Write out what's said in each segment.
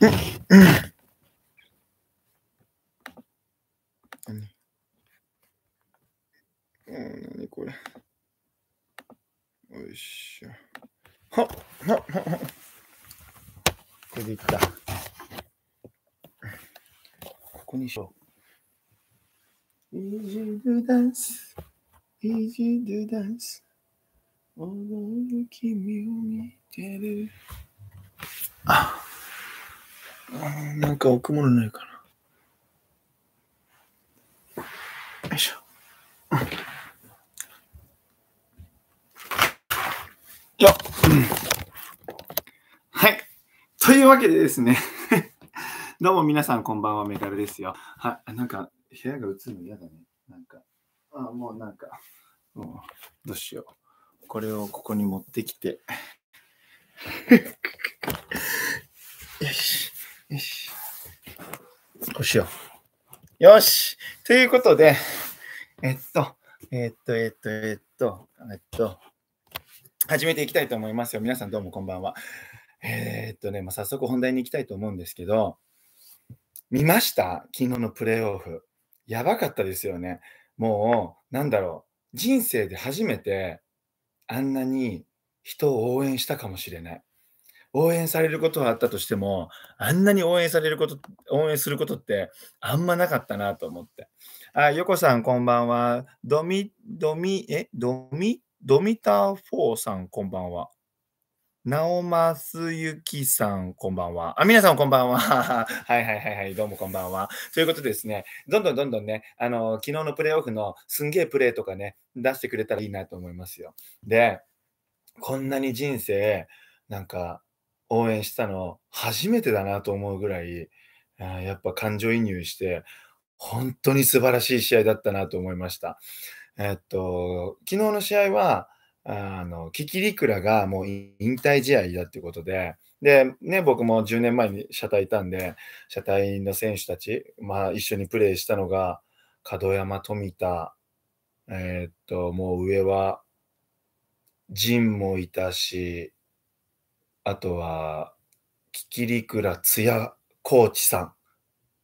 何これ。よいしょ。はっはっはっ。これでいった。ここにしよう。イージドゥダンス。イージドゥダンス。踊る君を見てる。あっあなんか置くものないかな。よいしょ。よっ、うん、はい。というわけでですね どうも皆さん、こんばんは、メダルですよ。はい。なんか、部屋が映るの嫌だね。なんか、あ、もうなんか、もう、どうしよう。これをここに持ってきて よし。よし。こうしよう。よし。ということで、えっと、えっと、えっと、えっと、えっと、始めていきたいと思いますよ。皆さんどうもこんばんは。えー、っとね、まあ、早速本題に行きたいと思うんですけど、見ました昨日のプレーオフ。やばかったですよね。もう、なんだろう。人生で初めて、あんなに人を応援したかもしれない。応援されることはあったとしても、あんなに応援されること、応援することってあんまなかったなと思って。あ、横さんこんばんは。ドミ、ドミ、え、ドミ、ドミターフォーさんこんばんは。なおますゆきさん、こんばんは。あ、皆さん、こんばんは。はいはいはいはい、どうもこんばんは。ということでですね、どんどんどんどんね、あの、昨日のプレーオフのすんげえプレイとかね、出してくれたらいいなと思いますよ。で、こんなに人生、なんか、応援したの初めてだなと思うぐらい、やっぱ感情移入して、本当に素晴らしい試合だったなと思いました。えっと、昨日の試合は、あの、キキリクラがもう引退試合だってことで、で、ね、僕も10年前に車体いたんで、車体の選手たち、まあ一緒にプレーしたのが、門山、富田、えっと、もう上は、陣もいたし、あとは、キキリクラ、ツヤ、コーチさん、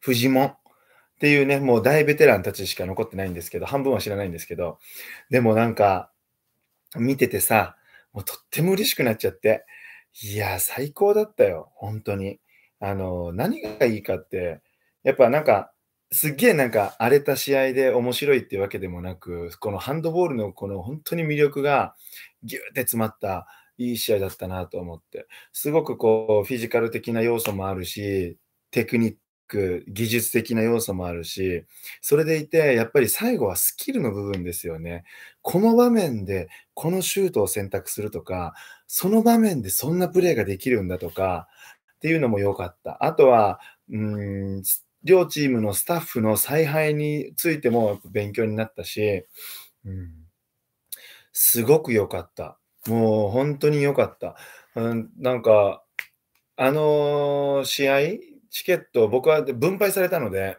フジモンっていうね、もう大ベテランたちしか残ってないんですけど、半分は知らないんですけど、でもなんか、見ててさ、もうとっても嬉しくなっちゃって、いや、最高だったよ、本当に。あの、何がいいかって、やっぱなんか、すっげえなんか荒れた試合で面白いっていうわけでもなく、このハンドボールのこの本当に魅力がギューって詰まったいい試合だったなと思って、すごくこう、フィジカル的な要素もあるし、テクニック、技術的な要素もあるし、それでいて、やっぱり最後はスキルの部分ですよね。この場面でこのシュートを選択するとか、その場面でそんなプレーができるんだとか、っていうのも良かった。あとは、うん、両チームのスタッフの采配についても勉強になったし、うん、すごく良かった。もう本当に良かった。うん、なんか、あのー、試合、チケット、僕は分配されたので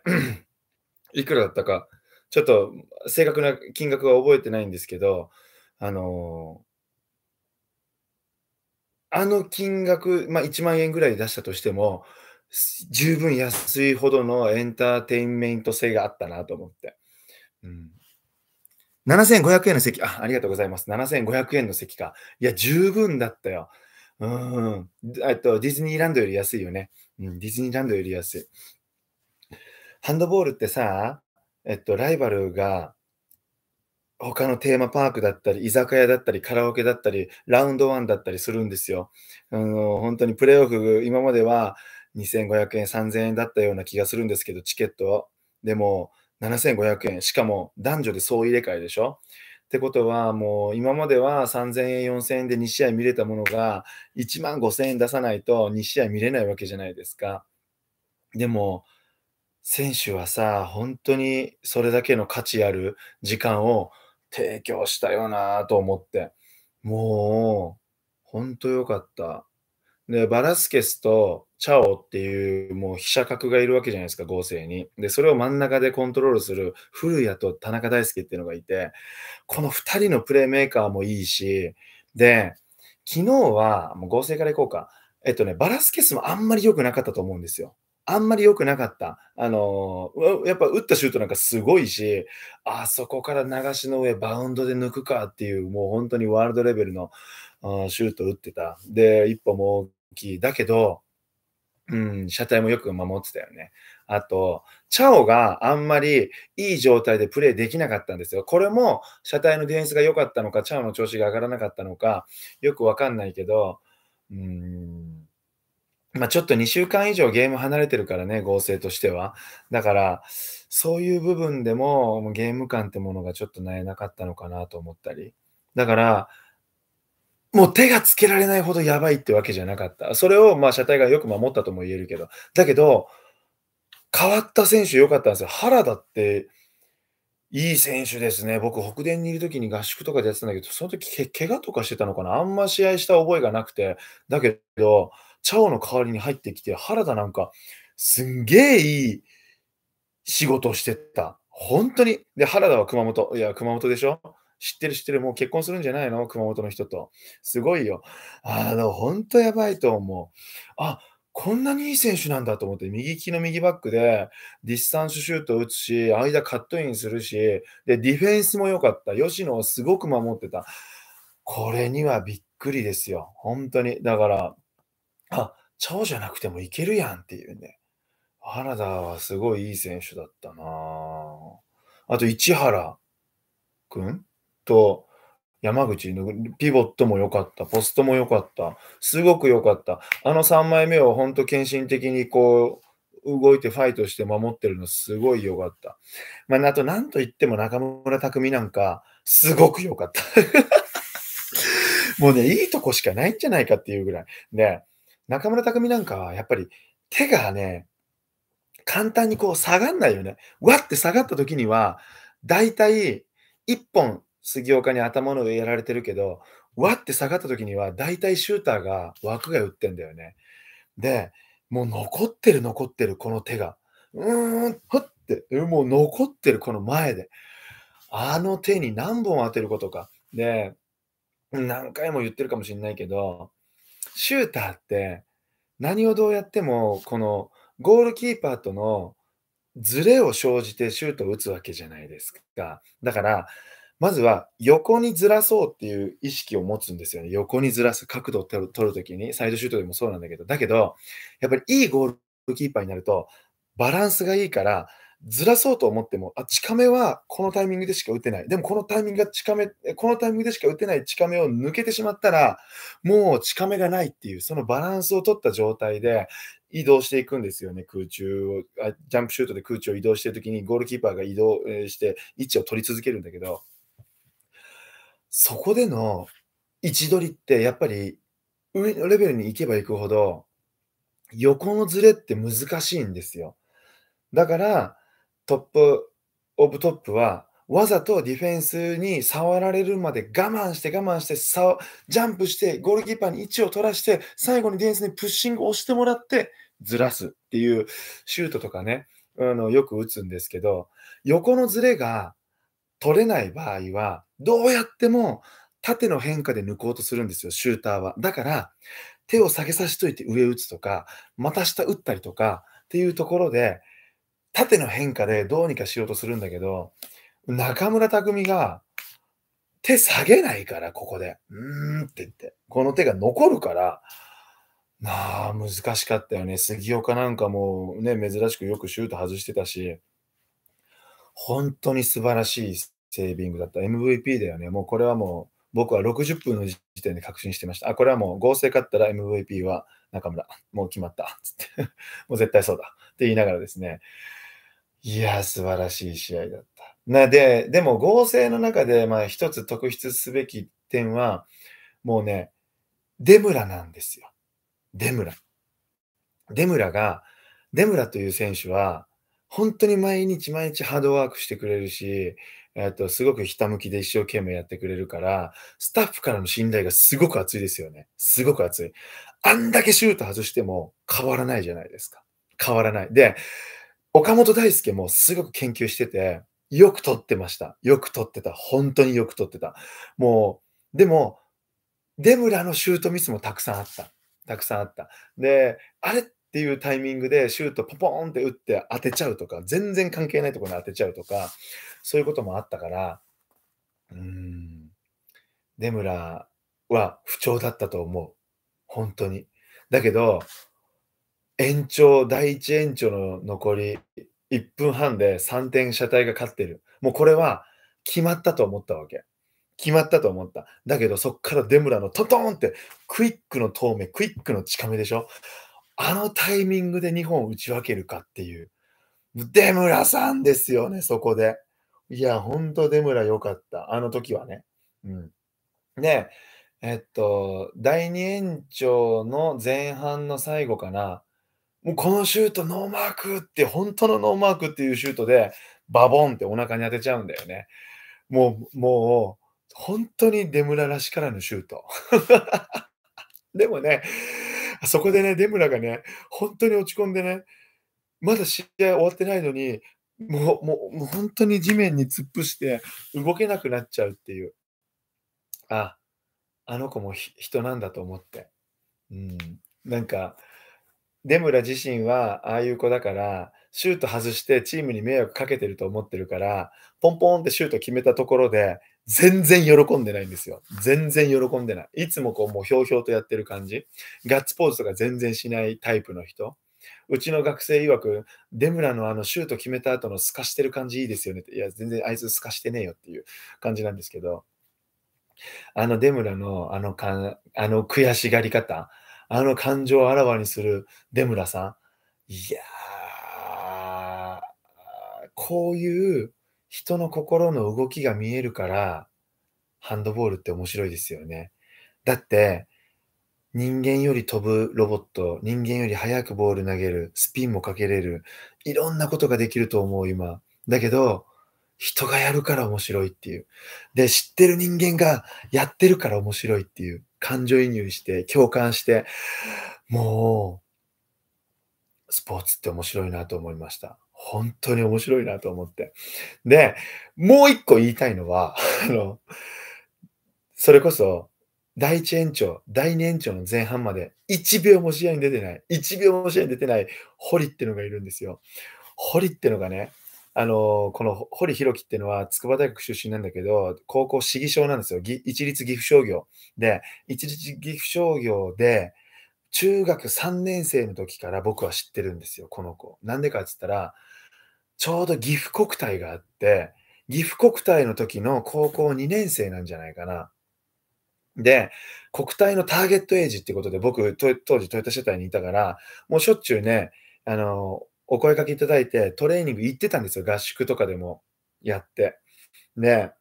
いくらだったか、ちょっと正確な金額は覚えてないんですけど、あのーあの金額、まあ、1万円ぐらい出したとしても、十分安いほどのエンターテインメント性があったなと思って。うん、7500円の席、あ、ありがとうございます。7500円の席か。いや、十分だったよ。うん。えと、ディズニーランドより安いよね。うん、ディズニーランドより安い。ハンドボールってさ、えっと、ライバルが、他のテーマパークだったり、居酒屋だったり、カラオケだったり、ラウンドワンだったりするんですよ。あの本当にプレーオフ、今までは2500円、3000円だったような気がするんですけど、チケットでも、7500円。しかも男女で総入れ替えでしょってことは、もう今までは3000円、4000円で2試合見れたものが、1万5000円出さないと2試合見れないわけじゃないですか。でも、選手はさ、本当にそれだけの価値ある時間を提供したよなと思って、もう、本当よかった。で、バラスケスとチャオっていうもう飛車角がいるわけじゃないですか、合成に。で、それを真ん中でコントロールする古谷と田中大輔っていうのがいて、この2人のプレーメーカーもいいし、で、昨日は、もう合成からいこうか。えっとね、バラスケスもあんまり良くなかったと思うんですよ。あんまり良くなかった。あのー、やっぱ打ったシュートなんかすごいし、あそこから流しの上バウンドで抜くかっていう、もう本当にワールドレベルのシュート打ってた。で、一歩も大きい。だけど、うん、車体もよく守ってたよね。あと、チャオがあんまりいい状態でプレイできなかったんですよ。これも車体のディフェンスが良かったのか、チャオの調子が上がらなかったのか、よくわかんないけど、うん、まあ、ちょっと2週間以上ゲーム離れてるからね、合成としては。だから、そういう部分でもゲーム感ってものがちょっとなえなかったのかなと思ったり。だから、もう手がつけられないほどやばいってわけじゃなかった。それをまあ車体がよく守ったとも言えるけど、だけど、変わった選手良かったんですよ。原田っていい選手ですね。僕、北電にいる時に合宿とかでやってたんだけど、その時け怪我とかしてたのかなあんま試合した覚えがなくて、だけど、チャオの代わりに入ってきて、原田なんか、すんげえいい仕事をしてた。本当に。で、原田は熊本。いや、熊本でしょ知ってる知ってる、もう結婚するんじゃないの熊本の人と。すごいよ。あの、ほんとやばいと思う。あ、こんなにいい選手なんだと思って、右利きの右バックで、ディスタンスシュート打つし、間カットインするし、で、ディフェンスも良かった。吉野をすごく守ってた。これにはびっくりですよ。本当に。だから、あ、超じゃなくてもいけるやんっていうね。原田はすごいいい選手だったなあと、市原くんと山口のピボットも良かった、ポストも良かった、すごく良かった。あの3枚目を本当献身的にこう、動いてファイトして守ってるのすごい良かった。まあ、あと何と言っても中村匠なんか、すごく良かった。もうね、いいとこしかないんじゃないかっていうぐらい。で、中村匠なんかはやっぱり手がね、簡単にこう下がんないよね。わって下がった時には、だいたい1本杉岡に頭の上やられてるけど、わって下がった時には、大体シューターが枠が打ってんだよね。で、もう残ってる残ってる、この手が。うーん、はって、もう残ってる、この前で。あの手に何本当てることか。で、何回も言ってるかもしれないけど、シューターって何をどうやっても、このゴールキーパーとのズレを生じてシュートを打つわけじゃないですか。だから、まずは横にずらそうっていう意識を持つんですよね。横にずらす角度を取るときに、サイドシュートでもそうなんだけど、だけど、やっぱりいいゴールキーパーになると、バランスがいいから、ずらそうと思っても、あ、近めはこのタイミングでしか打てない。でもこのタイミングが近め、このタイミングでしか打てない近めを抜けてしまったら、もう近めがないっていう、そのバランスを取った状態で移動していくんですよね、空中を。ジャンプシュートで空中を移動してるときに、ゴールキーパーが移動して位置を取り続けるんだけど、そこでの位置取りってやっぱり上のレベルに行けば行くほど横のズレって難しいんですよ。だからトップオブトップはわざとディフェンスに触られるまで我慢して我慢してジャンプしてゴールキーパーに位置を取らして最後にディフェンスにプッシングを押してもらってずらすっていうシュートとかねあのよく打つんですけど横のズレが取れない場合は、どうやっても縦の変化で抜こうとするんですよ、シューターは。だから、手を下げさせといて上打つとか、また下打ったりとかっていうところで、縦の変化でどうにかしようとするんだけど、中村匠が手下げないから、ここで。うーんって言って。この手が残るから、なあ、難しかったよね。杉岡なんかもね、珍しくよくシュート外してたし。本当に素晴らしいセービングだった。MVP だよね。もうこれはもう、僕は60分の時点で確信してました。あ、これはもう合成勝ったら MVP は中村。もう決まった。つって もう絶対そうだ。って言いながらですね。いや、素晴らしい試合だった。なで、でも合成の中で、まあ一つ特筆すべき点は、もうね、デムラなんですよ。デムラ。デムラが、デムラという選手は、本当に毎日毎日ハードワークしてくれるし、えっと、すごくひたむきで一生懸命やってくれるから、スタッフからの信頼がすごく厚いですよね。すごく厚い。あんだけシュート外しても変わらないじゃないですか。変わらない。で、岡本大輔もすごく研究してて、よく撮ってました。よく撮ってた。本当によく撮ってた。もう、でも、デムラのシュートミスもたくさんあった。たくさんあった。で、あれっっていうタイミングでシュートポポーンって打って当てちゃうとか、全然関係ないところに当てちゃうとか、そういうこともあったから、うん、出村は不調だったと思う。本当に。だけど、延長、第1延長の残り1分半で3点車体が勝ってる。もうこれは決まったと思ったわけ。決まったと思った。だけどそっから出村のトトンってクイックの遠目、クイックの近めでしょあのタイミングで2本打ち分けるかっていう。出村さんですよね、そこで。いや、ほんと出村良かった。あの時はね。うん。で、えっと、第2延長の前半の最後かな。もうこのシュートノーマークって、本当のノーマークっていうシュートで、バボンってお腹に当てちゃうんだよね。もう、もう、本当に出村らしからぬシュート。でもね、そこでね、デムラがね、本当に落ち込んでね、まだ試合終わってないのに、もう、もう、もう本当に地面に突っ伏して動けなくなっちゃうっていう。あ、あの子も人なんだと思って。うん。なんか、デムラ自身はああいう子だから、シュート外してチームに迷惑かけてると思ってるから、ポンポンってシュート決めたところで、全然喜んでないんですよ。全然喜んでない。いつもこう、もうひょうひょうとやってる感じ。ガッツポーズとか全然しないタイプの人。うちの学生曰く、デムラのあのシュート決めた後の透かしてる感じいいですよねって。いや、全然あいつ透かしてねえよっていう感じなんですけど、あのデムラのあのかあの悔しがり方、あの感情をあらわにするデムラさん。いやー、こういう人の心の動きが見えるから、ハンドボールって面白いですよね。だって、人間より飛ぶロボット、人間より速くボール投げる、スピンもかけれる、いろんなことができると思う、今。だけど、人がやるから面白いっていう。で、知ってる人間がやってるから面白いっていう。感情移入して、共感して、もう、スポーツって面白いなと思いました。本当に面白いなと思って。で、もう一個言いたいのは、あの、それこそ、第一延長、第二延長の前半まで、1秒も試合に出てない、1秒も試合に出てない、堀ってのがいるんですよ。堀ってのがね、あのこの堀弘樹っていうのは筑波大学出身なんだけど、高校市議賞なんですよ。一律岐阜商業。で、一律岐阜商業で、中学3年生の時から僕は知ってるんですよ、この子。なんでかって言ったら、ちょうど岐阜国体があって、岐阜国体の時の高校2年生なんじゃないかな。で、国体のターゲットエイジってことで、僕、当時トヨタ世体にいたから、もうしょっちゅうね、あの、お声かけいただいて、トレーニング行ってたんですよ。合宿とかでもやって。で、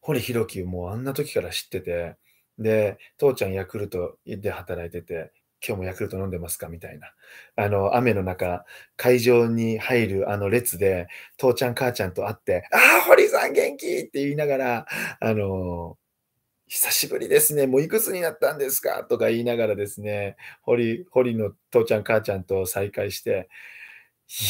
堀弘樹もうあんな時から知ってて、で、父ちゃんヤクルトで働いてて、今日もヤクルト飲んでますかみたいな。あの、雨の中、会場に入るあの列で、父ちゃん母ちゃんと会って、ああ、堀さん元気って言いながら、あの、久しぶりですね、もういくつになったんですかとか言いながらですね、堀、堀の父ちゃん母ちゃんと再会して、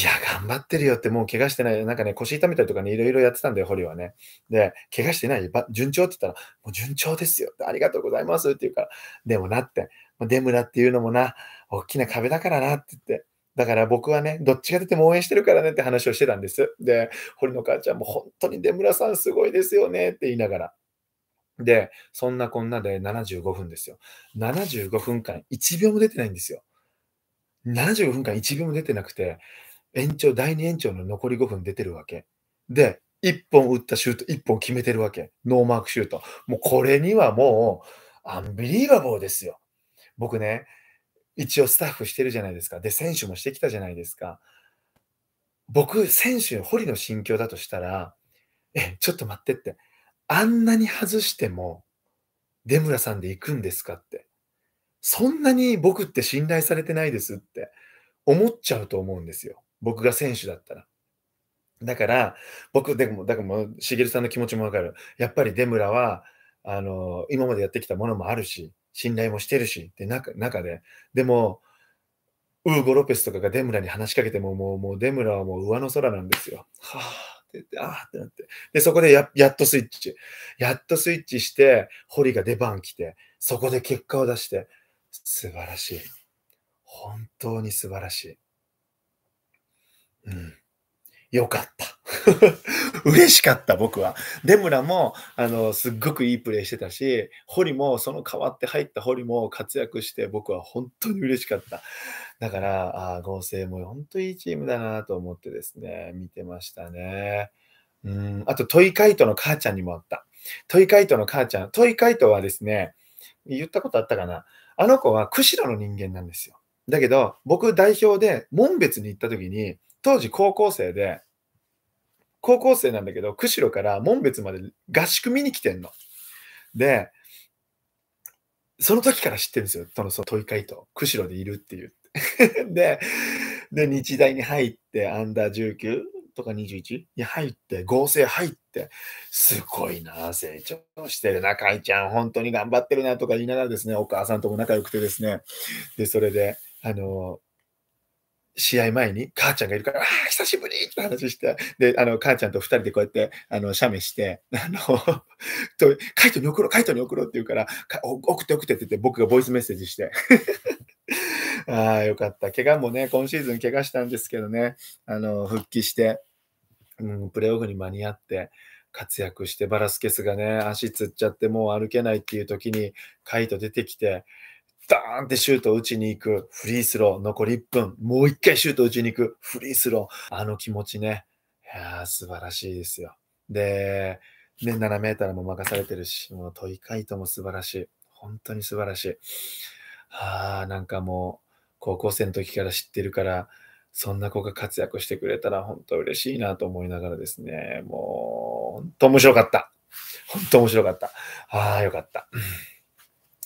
いや、頑張ってるよって、もう怪我してない。なんかね、腰痛めたりとかね、いろいろやってたんだよ、堀はね。で、怪我してない順調って言ったら、もう順調ですよって、ありがとうございますって言うから、でもなって、出村っていうのもな、大きな壁だからなって言って。だから僕はね、どっちが出ても応援してるからねって話をしてたんです。で、堀の母ちゃんも本当に出村さんすごいですよねって言いながら。で、そんなこんなで75分ですよ。75分間1秒も出てないんですよ。75分間1秒も出てなくて、延長、第2延長の残り5分出てるわけ。で、1本打ったシュート、1本決めてるわけ。ノーマークシュート。もうこれにはもう、アンビリーバボーですよ。僕ね、一応スタッフしてるじゃないですか。で、選手もしてきたじゃないですか。僕、選手、堀の心境だとしたら、え、ちょっと待ってって、あんなに外しても、出村さんで行くんですかって。そんなに僕って信頼されてないですって思っちゃうと思うんですよ。僕が選手だったら。だから、僕、でも、だからもう、しげるさんの気持ちもわかる。やっぱり出村は、あの、今までやってきたものもあるし、信頼もしてるし、で、中中で。でも、ウーゴ・ロペスとかがデムラに話しかけても、もう、もうデムラはもう上の空なんですよ。はぁ、って、あってなって。で、そこでややっとスイッチ。やっとスイッチして、堀が出番来て、そこで結果を出して、素晴らしい。本当に素晴らしい。うん。よかった。嬉しかった、僕は。デムラも、あの、すっごくいいプレーしてたし、堀も、その代わって入った堀も活躍して、僕は本当に嬉しかった。だから、あ合成も本当にいいチームだなと思ってですね、見てましたね。うん、あと、トイカイトの母ちゃんにもあった。トイカイトの母ちゃん、トイカイトはですね、言ったことあったかな。あの子は釧路の人間なんですよ。だけど、僕代表で門別に行った時に、当時高校生で、高校生なんだけど、釧路から門別まで合宿見に来てんの。で、その時から知ってるんですよ、そのその問い回答。釧路でいるっていう。で、で、日大に入って、アンダー19とか 21? に入って、合成入って、すごいな、成長してるな、かいちゃん、本当に頑張ってるなとか言いながらですね、お母さんとも仲良くてですね、で、それで、あの、試合前に母ちゃんがいるから、ああ、久しぶりって話して、で、あの、母ちゃんと二人でこうやって、あの、写メして、あの、と、カイトに送ろう、カイトに送ろうって言うから、か送って送ってって言って、僕がボイスメッセージして。ああ、よかった。怪我もね、今シーズン怪我したんですけどね、あの、復帰して、うん、プレーオフに間に合って、活躍して、バラスケスがね、足つっちゃって、もう歩けないっていう時に、カイト出てきて、ダーンってシュートを打ちに行く、フリースロー、残り1分、もう1回シュートを打ちに行く、フリースロー、あの気持ちね、いやー、素晴らしいですよ。で、ね、7メーターも任されてるし、もう問い回答も素晴らしい。本当に素晴らしい。ああ、なんかもう、高校生の時から知ってるから、そんな子が活躍してくれたら本当嬉しいなと思いながらですね、もう、本当面白かった。本当面白かった。ああ、よかった。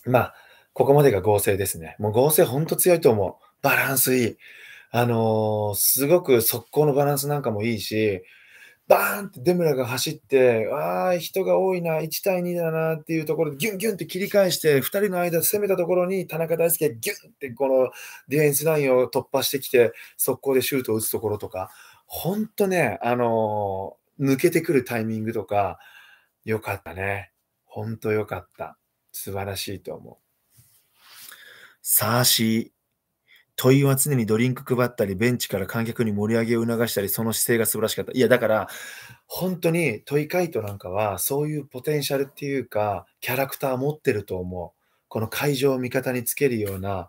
まあ、ここまでが合成ですね。もう合成ほんと強いと思う。バランスいい。あのー、すごく速攻のバランスなんかもいいし、バーンってデムラが走って、ああ、人が多いな、1対2だなっていうところで、ギュンギュンって切り返して、2人の間攻めたところに、田中大輔がギュンってこのディフェンスラインを突破してきて、速攻でシュートを打つところとか、ほんとね、あのー、抜けてくるタイミングとか、よかったね。ほんとよかった。素晴らしいと思う。サーシー。問いは常にドリンク配ったり、ベンチから観客に盛り上げを促したり、その姿勢が素晴らしかった。いや、だから、本当に問い回答なんかは、そういうポテンシャルっていうか、キャラクター持ってると思う。この会場を味方につけるような、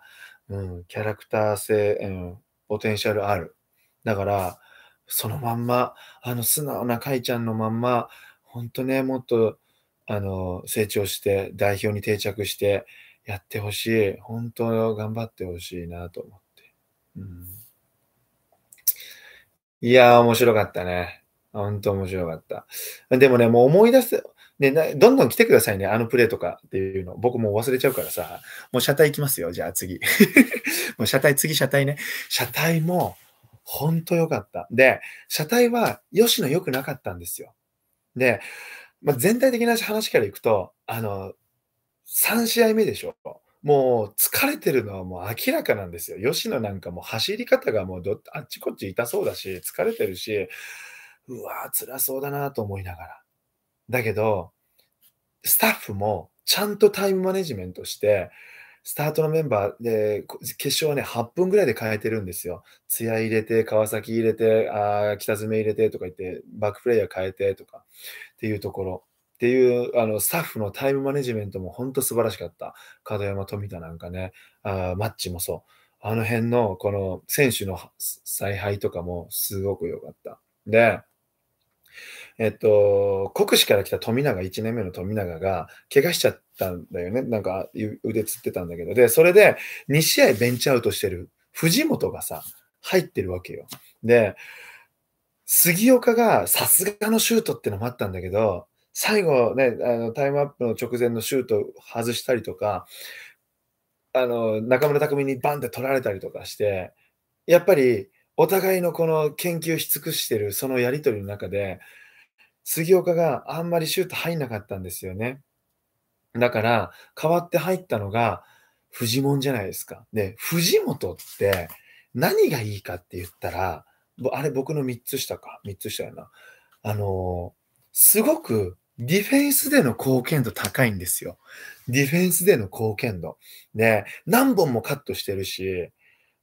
うん、キャラクター性、うん、ポテンシャルある。だから、そのまんま、あの素直なカイちゃんのまんま、本当ね、もっと、あの、成長して、代表に定着して、やってほしい。本当頑張ってほしいなと思って。うん、いやー、面白かったね。本当面白かった。でもね、もう思い出す。ね、どんどん来てくださいね、あのプレーとかっていうの。僕もう忘れちゃうからさ、もう車体行きますよ、じゃあ次。もう車体、次車体ね。車体も、ほんと良かった。で、車体は、吉野良くなかったんですよ。で、まあ、全体的な話からいくと、あの、3試合目でしょ。もう疲れてるのはもう明らかなんですよ。吉野なんかも走り方がもうあっちこっち痛そうだし、疲れてるし、うわー、辛そうだなと思いながら。だけど、スタッフもちゃんとタイムマネジメントして、スタートのメンバーで、決勝はね、8分ぐらいで変えてるんですよ。艶入れて、川崎入れて、あ北爪入れてとか言って、バックプレイヤー変えてとかっていうところ。っていうあのスタッフのタイムマネジメントも本当素晴らしかった。門山、富田なんかね、あマッチもそう。あの辺のこの選手の采配とかもすごく良かった。で、えっと、国士から来た富永、1年目の富永が、怪我しちゃったんだよね。なんか腕つってたんだけど。で、それで2試合ベンチアウトしてる藤本がさ、入ってるわけよ。で、杉岡がさすがのシュートってのもあったんだけど、最後ね、あのタイムアップの直前のシュート外したりとか、あの中村匠にバンって取られたりとかして、やっぱりお互いのこの研究し尽くしてるそのやり取りの中で、杉岡があんまりシュート入んなかったんですよね。だから、代わって入ったのが、藤本じゃないですか。で、藤本って何がいいかって言ったら、あれ僕の3つ下か、3つ下やな。あのー、すごくディフェンスでの貢献度高いんですよ。ディフェンスでの貢献度。ね、何本もカットしてるし、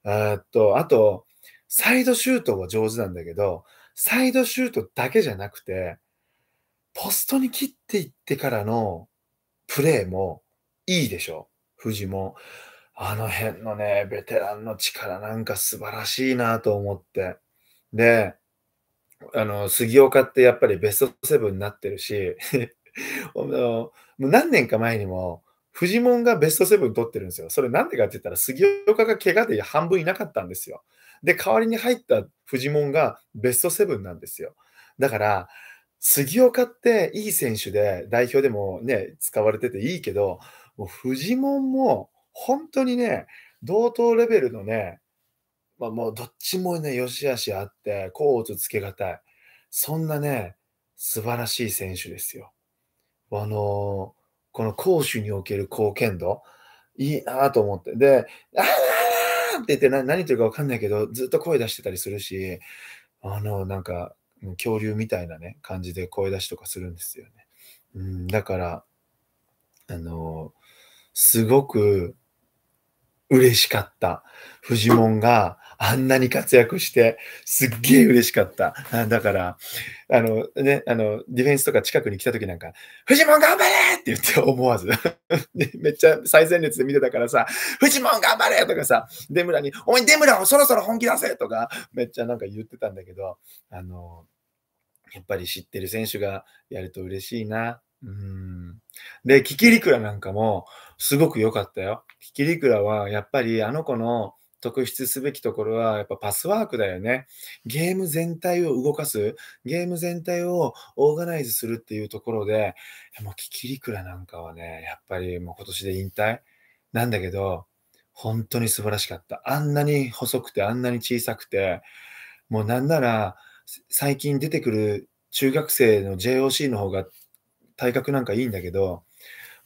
っと、あと、サイドシュートは上手なんだけど、サイドシュートだけじゃなくて、ポストに切っていってからのプレーもいいでしょ。富士も。あの辺のね、ベテランの力なんか素晴らしいなと思って。で、あの、杉岡ってやっぱりベスト7になってるし あの、何年か前にも、フジモンがベスト7取ってるんですよ。それなんでかって言ったら、杉岡が怪我で半分いなかったんですよ。で、代わりに入ったフジモンがベスト7なんですよ。だから、杉岡っていい選手で、代表でもね、使われてていいけど、もうフジモンも本当にね、同等レベルのね、まあ、もうどっちもね、良し悪しあって、甲乙つけがたい。そんなね、素晴らしい選手ですよ。あのー、この攻守における貢献度、いいなと思って。で、あーって言って何何言ってるかわかんないけど、ずっと声出してたりするし、あの、なんか、恐竜みたいなね、感じで声出しとかするんですよね。うん、だから、あの、すごく嬉しかった。フジモンがあんなに活躍して、すっげえ嬉しかった。だから、あのね、あの、ディフェンスとか近くに来た時なんか、フジモン頑張れって言って思わずめっちゃ最前列で見てたからさ、フジモン頑張れとかさ、デムラに、おい、デムラをそろそろ本気出せとか、めっちゃなんか言ってたんだけど、あの、やっぱり知ってる選手がやると嬉しいな。うん。で、キキリクラなんかも、すごく良かったよ。キキリクラはやっぱりあの子の特筆すべきところはやっぱパスワークだよね。ゲーム全体を動かす、ゲーム全体をオーガナイズするっていうところで、もうキキリクラなんかはね、やっぱりもう今年で引退なんだけど、本当に素晴らしかった。あんなに細くて、あんなに小さくて、もうなんなら最近出てくる中学生の JOC の方が体格なんかいいんだけど、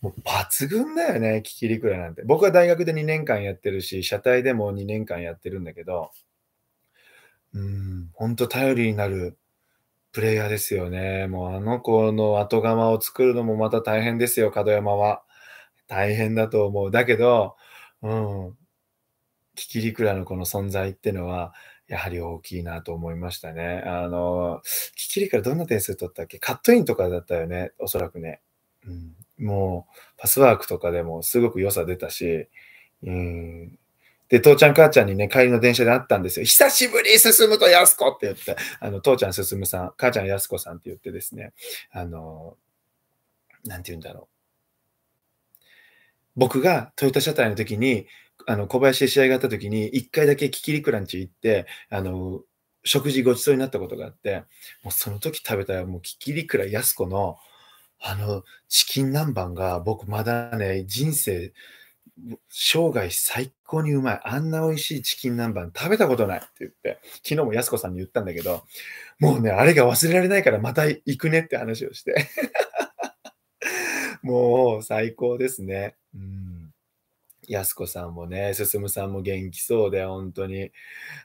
もう抜群だよね、キキリクラなんて。僕は大学で2年間やってるし、社体でも2年間やってるんだけど、うん、本当頼りになるプレイヤーですよね。もうあの子の後釜を作るのもまた大変ですよ、角山は。大変だと思う。だけど、うん、キキリクラのこの存在ってのは、やはり大きいなと思いましたね。あの、キキリクラどんな点数取ったっけカットインとかだったよね、おそらくね。うんもう、パスワークとかでもすごく良さ出たし、うん。で、父ちゃん母ちゃんにね、帰りの電車で会ったんですよ。久しぶり進むとやす子って言って、あの、父ちゃん進むさん、母ちゃんやす子さんって言ってですね、あの、なんて言うんだろう。僕がトヨタ車体の時に、あの、小林で試合があった時に、一回だけキキリクランチ行って、あの、食事ごちそうになったことがあって、もうその時食べたら、もうキキリクラやす子の、あの、チキン南蛮が僕まだね、人生、生涯最高にうまい。あんな美味しいチキン南蛮食べたことないって言って、昨日もやす子さんに言ったんだけど、もうね、あれが忘れられないからまた行くねって話をして。もう最高ですね。うんやす子さんもね、進さんも元気そうで、本当に、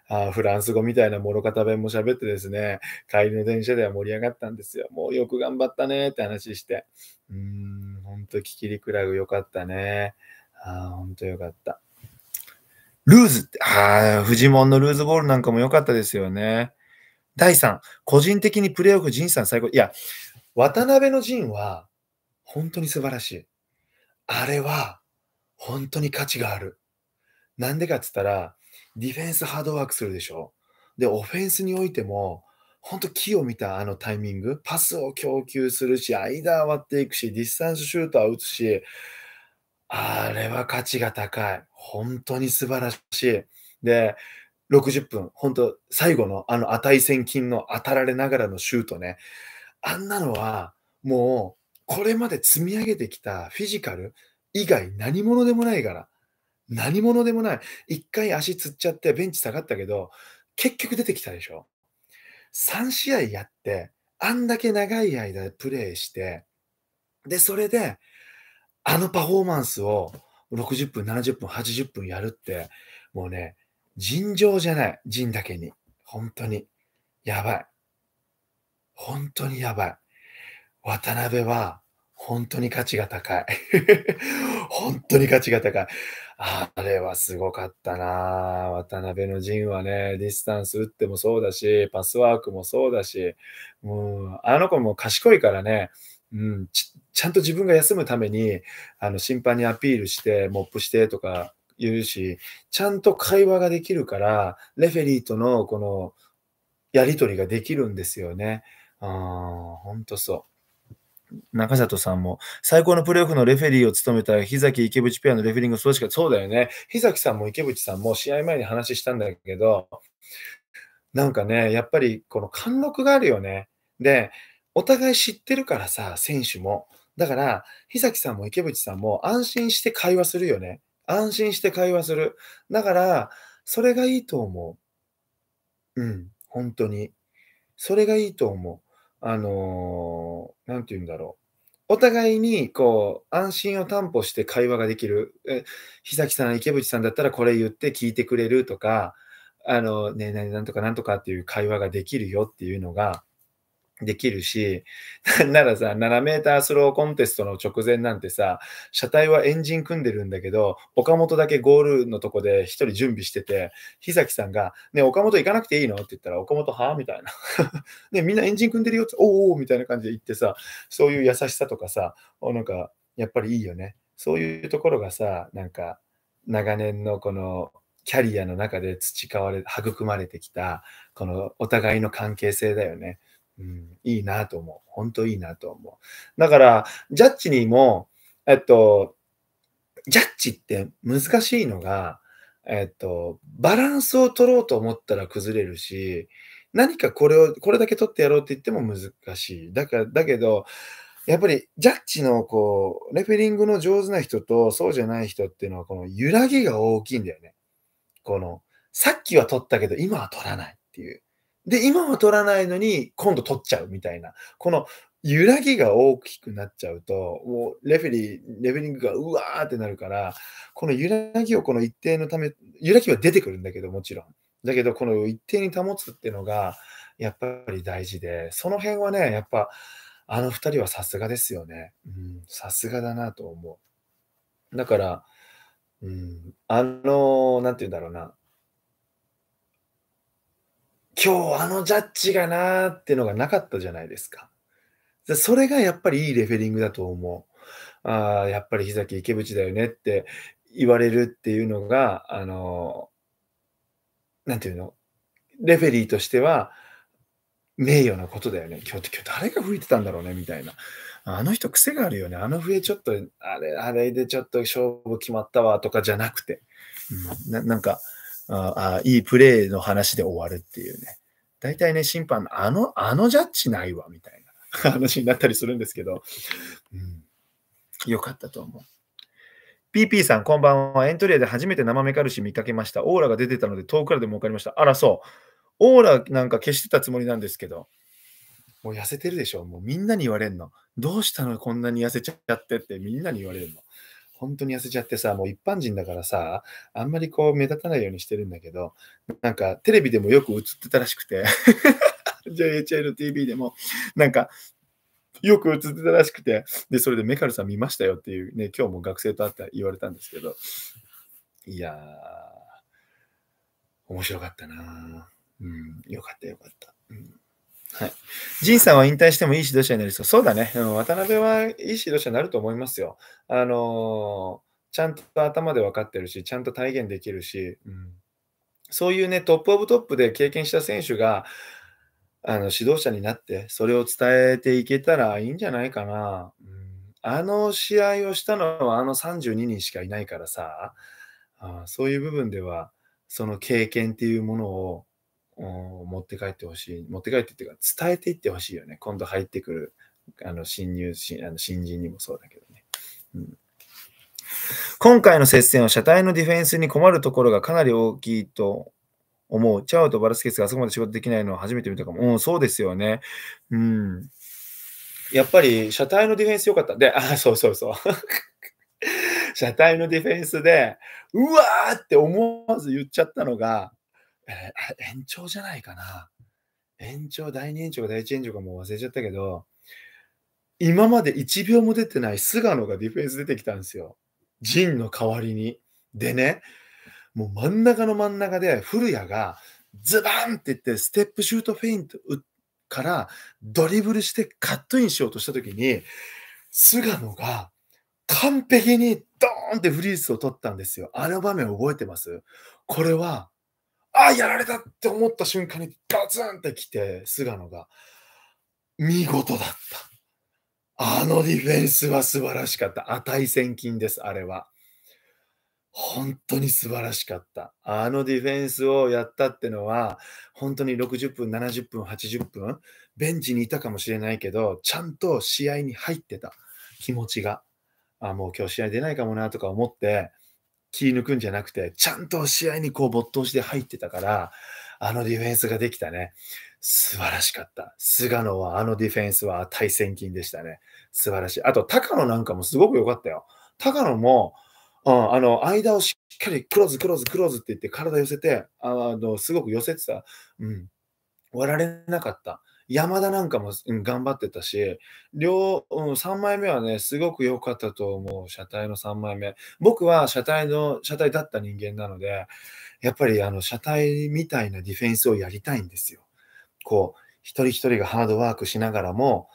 あフランス語みたいな諸方弁も喋ってですね、帰りの電車では盛り上がったんですよ。もうよく頑張ったねって話して。うん、本当、キキリクラグよかったね。あ本当よかった。ルーズって、ああ、フジモンのルーズボールなんかも良かったですよね。第3、個人的にプレーオフ、仁さん最高。いや、渡辺の仁は、本当に素晴らしい。あれは、本当に価値がある。なんでかっつったら、ディフェンスハードワークするでしょ。で、オフェンスにおいても、本当木を見たあのタイミング、パスを供給するし、間割っていくし、ディスタンスシュートは打つし、あれは価値が高い。本当に素晴らしい。で、60分、本当最後のあの値千金の当たられながらのシュートね。あんなのは、もう、これまで積み上げてきたフィジカル、以外何者でもないから。何者でもない。一回足つっちゃってベンチ下がったけど、結局出てきたでしょ。3試合やって、あんだけ長い間プレーして、で、それで、あのパフォーマンスを60分、70分、80分やるって、もうね、尋常じゃない。人だけに。本当に。やばい。本当にやばい。渡辺は、本当に価値が高い。本当に価値が高い。あれはすごかったな渡辺の陣はね、ディスタンス打ってもそうだし、パスワークもそうだし、もう、あの子も賢いからね、うん、ちちゃんと自分が休むために、あの、審判にアピールして、モップしてとか言うし、ちゃんと会話ができるから、レフェリーとのこの、やりとりができるんですよね。うん、本当そう。中里さんも、最高のプレーオフのレフェリーを務めた日崎池淵ペアのレフェリング、そうしか、そうだよね。日崎さんも池淵さんも試合前に話したんだけど、なんかね、やっぱりこの貫禄があるよね。で、お互い知ってるからさ、選手も。だから、日崎さんも池淵さんも安心して会話するよね。安心して会話する。だから、それがいいと思う。うん、本当に。それがいいと思う。あのー、なんて言うんだろう。お互いに、こう、安心を担保して会話ができる。え、ひさきさん、池淵さんだったらこれ言って聞いてくれるとか、あの、ねえ、何とか何とかっていう会話ができるよっていうのが、できるし、な んならさ、7メータースローコンテストの直前なんてさ、車体はエンジン組んでるんだけど、岡本だけゴールのとこで1人準備してて、日崎さんが、ね、岡本行かなくていいのって言ったら、岡本はみたいな。ね、みんなエンジン組んでるよって、おーおーみたいな感じで言ってさ、そういう優しさとかさ、なんか、やっぱりいいよね。そういうところがさ、なんか、長年のこのキャリアの中で培われ、育まれてきた、このお互いの関係性だよね。うん、いいなと思う。本当いいなと思う。だから、ジャッジにも、えっと、ジャッジって難しいのが、えっと、バランスを取ろうと思ったら崩れるし、何かこれを、これだけ取ってやろうって言っても難しい。だから、だけど、やっぱりジャッジのこう、レフェリングの上手な人とそうじゃない人っていうのは、この揺らぎが大きいんだよね。この、さっきは取ったけど、今は取らないっていう。で、今は取らないのに、今度取っちゃうみたいな。この揺らぎが大きくなっちゃうと、もうレフェリー、レベリングがうわーってなるから、この揺らぎをこの一定のため、揺らぎは出てくるんだけど、もちろん。だけど、この一定に保つっていうのが、やっぱり大事で、その辺はね、やっぱ、あの2人はさすがですよね。うん、さすがだなと思う。だから、うん、あの、なんて言うんだろうな、今日あのジャッジがなーっていうのがなかったじゃないですか。それがやっぱりいいレフェリングだと思う。ああ、やっぱり日崎池淵だよねって言われるっていうのが、あのー、なんていうの、レフェリーとしては名誉なことだよね。今日って今日誰が吹いてたんだろうねみたいな。あの人癖があるよね。あの笛ちょっと、あれ、あれでちょっと勝負決まったわとかじゃなくて、うん、なんか、ああ、いいプレーの話で終わるっていうね。大体ね、審判のあの、あのジャッジないわ、みたいな 話になったりするんですけど、うん、よかったと思う。PP さん、こんばんは。エントリアで初めて生メカルシ見かけました。オーラが出てたので遠くからでも分かりました。あら、そう。オーラなんか消してたつもりなんですけど、もう痩せてるでしょ。もうみんなに言われんの。どうしたのこんなに痩せちゃってってみんなに言われるの。本当に痩せちゃってさ、もう一般人だからさ、あんまりこう目立たないようにしてるんだけど、なんかテレビでもよく映ってたらしくて、JHL TV でも、なんか、よく映ってたらしくて、で、それでメカルさん見ましたよっていうね、今日も学生と会った言われたんですけど、いやー、面白かったなうん、よかったよかった。うんはい。仁さんは引退してもいい指導者になりそう。そうだね。うん、渡辺はいい指導者になると思いますよ。あのー、ちゃんと頭で分かってるし、ちゃんと体現できるし、うん、そういうね、トップオブトップで経験した選手が、あの指導者になって、それを伝えていけたらいいんじゃないかな。うん、あの試合をしたのはあの32人しかいないからさ、あそういう部分では、その経験っていうものを持って帰ってほしい。持って帰ってっていうか、伝えていってほしいよね。今度入ってくる、あの、新入、新あの新人にもそうだけどね。うん。今回の接戦は車体のディフェンスに困るところがかなり大きいと思う。チャオとバルスケスがあそこまで仕事できないのは初めて見たかも。うん、そうですよね。うん。やっぱり車体のディフェンス良かった。で、あ、そうそうそう。車体のディフェンスで、うわーって思わず言っちゃったのが、えー、延長じゃないかな。延長、第2延長か第1延長かもう忘れちゃったけど、今まで1秒も出てない菅野がディフェンス出てきたんですよ。陣の代わりに。でね、もう真ん中の真ん中で古谷がズバンって言ってステップシュートフェイントからドリブルしてカットインしようとした時に、菅野が完璧にドーンってフリースを取ったんですよ。あの場面覚えてますこれはああ、やられたって思った瞬間にガツンって来て、菅野が、見事だった。あのディフェンスは素晴らしかった。値千金です、あれは。本当に素晴らしかった。あのディフェンスをやったってのは、本当に60分、70分、80分、ベンチにいたかもしれないけど、ちゃんと試合に入ってた気持ちが、あもう今日試合出ないかもなとか思って、気抜くんじゃなくて、ちゃんと試合にこう没頭して入ってたから、あのディフェンスができたね。素晴らしかった。菅野はあのディフェンスは対戦金でしたね。素晴らしい。あと、高野なんかもすごく良かったよ。高野も、うん、あの、間をしっかりクローズ、クローズ、クローズって言って体寄せて、あの、すごく寄せてた。うん。割られなかった。山田なんかも、頑張ってたし、両、うん、3枚目はね、すごく良かったと思う、車体の3枚目。僕は車体の、車体だった人間なので、やっぱりあの、車体みたいなディフェンスをやりたいんですよ。こう、一人一人がハードワークしながらも、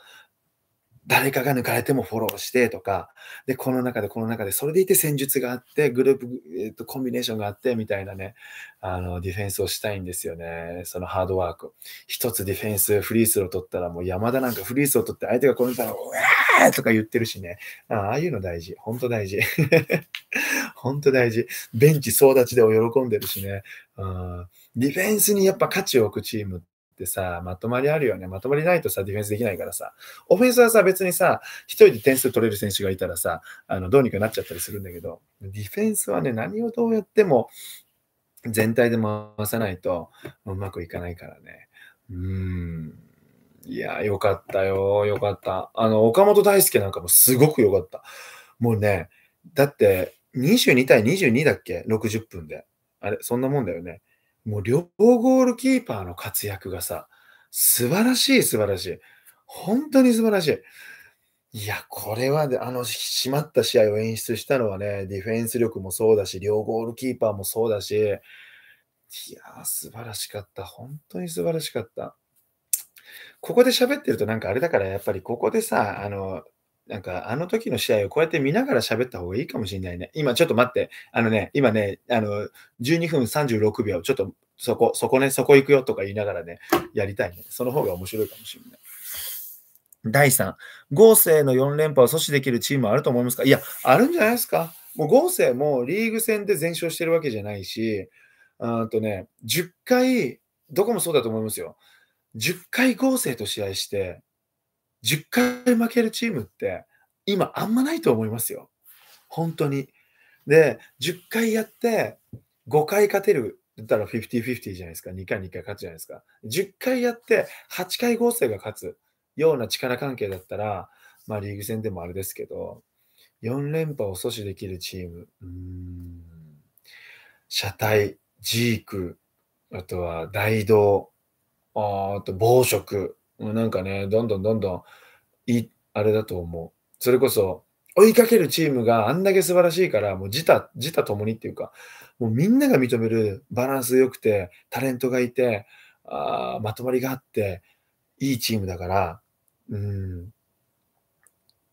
誰かが抜かれてもフォローしてとか、で、この中でこの中で、それでいて戦術があって、グループ、えっとコンビネーションがあってみたいなね、あの、ディフェンスをしたいんですよね。そのハードワーク。一つディフェンス、フリースロー取ったら、もう山田なんかフリースロー取って、相手がこれ見たら、うわーとか言ってるしね。ああいうの大事。ほんと大事。ほんと大事。ベンチ総立ちで喜んでるしね。ディフェンスにやっぱ価値を置くチームってさ、まとまりあるよね。まとまりないとさ、ディフェンスできないからさ、オフェンスはさ、別にさ、一人で点数取れる選手がいたらさ、あのどうにかなっちゃったりするんだけど、ディフェンスはね、何をどうやっても全体で回さないとうまくいかないからね。うん。いや、よかったよ、よかった。あの、岡本大輔なんかもすごくよかった。もうね、だって、22対22だっけ ?60 分で。あれ、そんなもんだよね。もう両ゴールキーパーの活躍がさ、素晴らしい素晴らしい。本当に素晴らしい。いや、これは、あの、閉まった試合を演出したのはね、ディフェンス力もそうだし、両ゴールキーパーもそうだし、いやー、素晴らしかった。本当に素晴らしかった。ここで喋ってるとなんかあれだから、やっぱりここでさ、あの、なんかあの時の試合をこうやって見ながら喋った方がいいかもしれないね。今ちょっと待って、あのね、今ね、あの12分36秒、ちょっとそこ、そこね、そこ行くよとか言いながらね、やりたいね。その方が面白いかもしれない。第3、合成の4連覇を阻止できるチームあると思いますかいや、あるんじゃないですか。もう合成もリーグ戦で全勝してるわけじゃないし、うんとね、10回、どこもそうだと思いますよ。10回合成と試合して、10回負けるチームって今あんまないと思いますよ。本当に。で、10回やって5回勝てる。だったら50-50じゃないですか。2回2回勝つじゃないですか。10回やって8回合成が勝つような力関係だったら、まあリーグ戦でもあれですけど、4連覇を阻止できるチーム。うーん。車体、ジーク、あとは大道、あと暴食、なんかね、どんどんどんどん、いあれだと思う。それこそ、追いかけるチームがあんだけ素晴らしいから、もう自他、自他共にっていうか、もうみんなが認めるバランス良くて、タレントがいて、あまとまりがあって、いいチームだから、うん、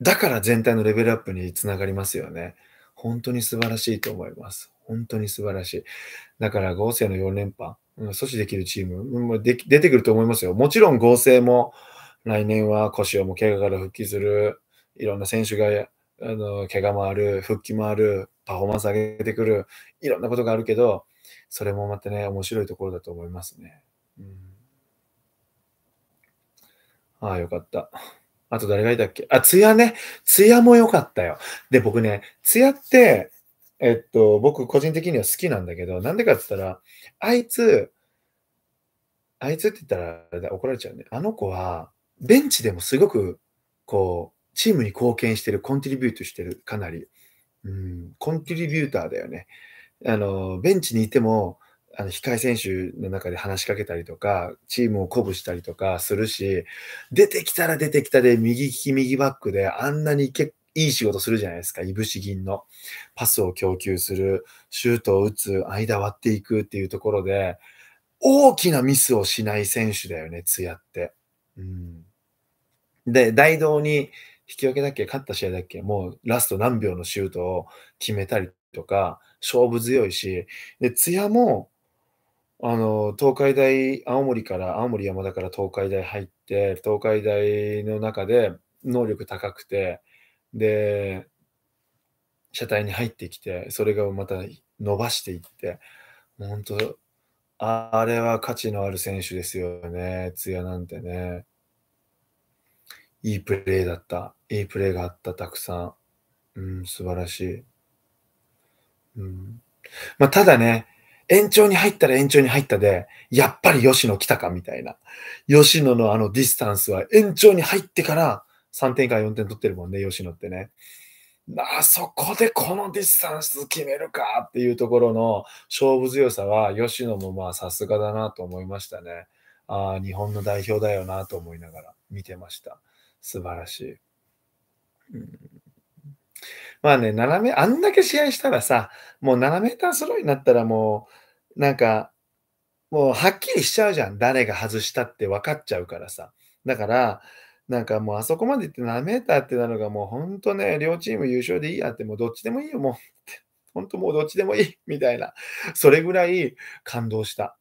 だから全体のレベルアップにつながりますよね。本当に素晴らしいと思います。本当に素晴らしい。だから、合成の4連覇、阻止できるチームで出てくると思いますよ。もちろん合成も来年は腰をも怪我から復帰する、いろんな選手があの怪我もある、復帰もある、パフォーマンス上げてくる、いろんなことがあるけど、それもまたね、面白いところだと思いますね。うん、ああ、よかった。あと誰がいたっけあ、ツヤね。ツヤも良かったよ。で、僕ね、ツヤって、えっと、僕個人的には好きなんだけど、なんでかって言ったら、あいつ、あいつって言ったら怒られちゃうね。あの子は、ベンチでもすごく、こう、チームに貢献してる、コントリビュートしてる、かなり。うん、コントリビューターだよね。あの、ベンチにいても、あの、控え選手の中で話しかけたりとか、チームを鼓舞したりとかするし、出てきたら出てきたで、右利き右バックで、あんなに結構、いい仕事するじゃないですか。いぶし銀のパスを供給する、シュートを打つ、間割っていくっていうところで、大きなミスをしない選手だよね、ツヤって。うん、で、大道に引き分けだっけ、勝った試合だっけ、もうラスト何秒のシュートを決めたりとか、勝負強いし、で、艶も、あの、東海大、青森から、青森山田から東海大入って、東海大の中で能力高くて、で、車体に入ってきて、それがまた伸ばしていって、本当あれは価値のある選手ですよね、ツヤなんてね。いいプレーだった。いいプレーがあった、たくさん。うん、素晴らしい。うん。まあ、ただね、延長に入ったら延長に入ったで、やっぱり吉野来たかみたいな。吉野のあのディスタンスは延長に入ってから3点から4点取ってるもんね、吉野ってね。あそこでこのディスタンス決めるかっていうところの勝負強さは吉野もまあさすがだなと思いましたね。ああ、日本の代表だよなと思いながら見てました。素晴らしい。うんまあね、斜め、あんだけ試合したらさ、もう7メータースローになったらもう、なんか、もうはっきりしちゃうじゃん。誰が外したって分かっちゃうからさ。だから、なんかもうあそこまで行って7メーターってなのがもう本当ね、両チーム優勝でいいやって、もうどっちでもいいよ、もう。本当もうどっちでもいい、みたいな。それぐらい感動した。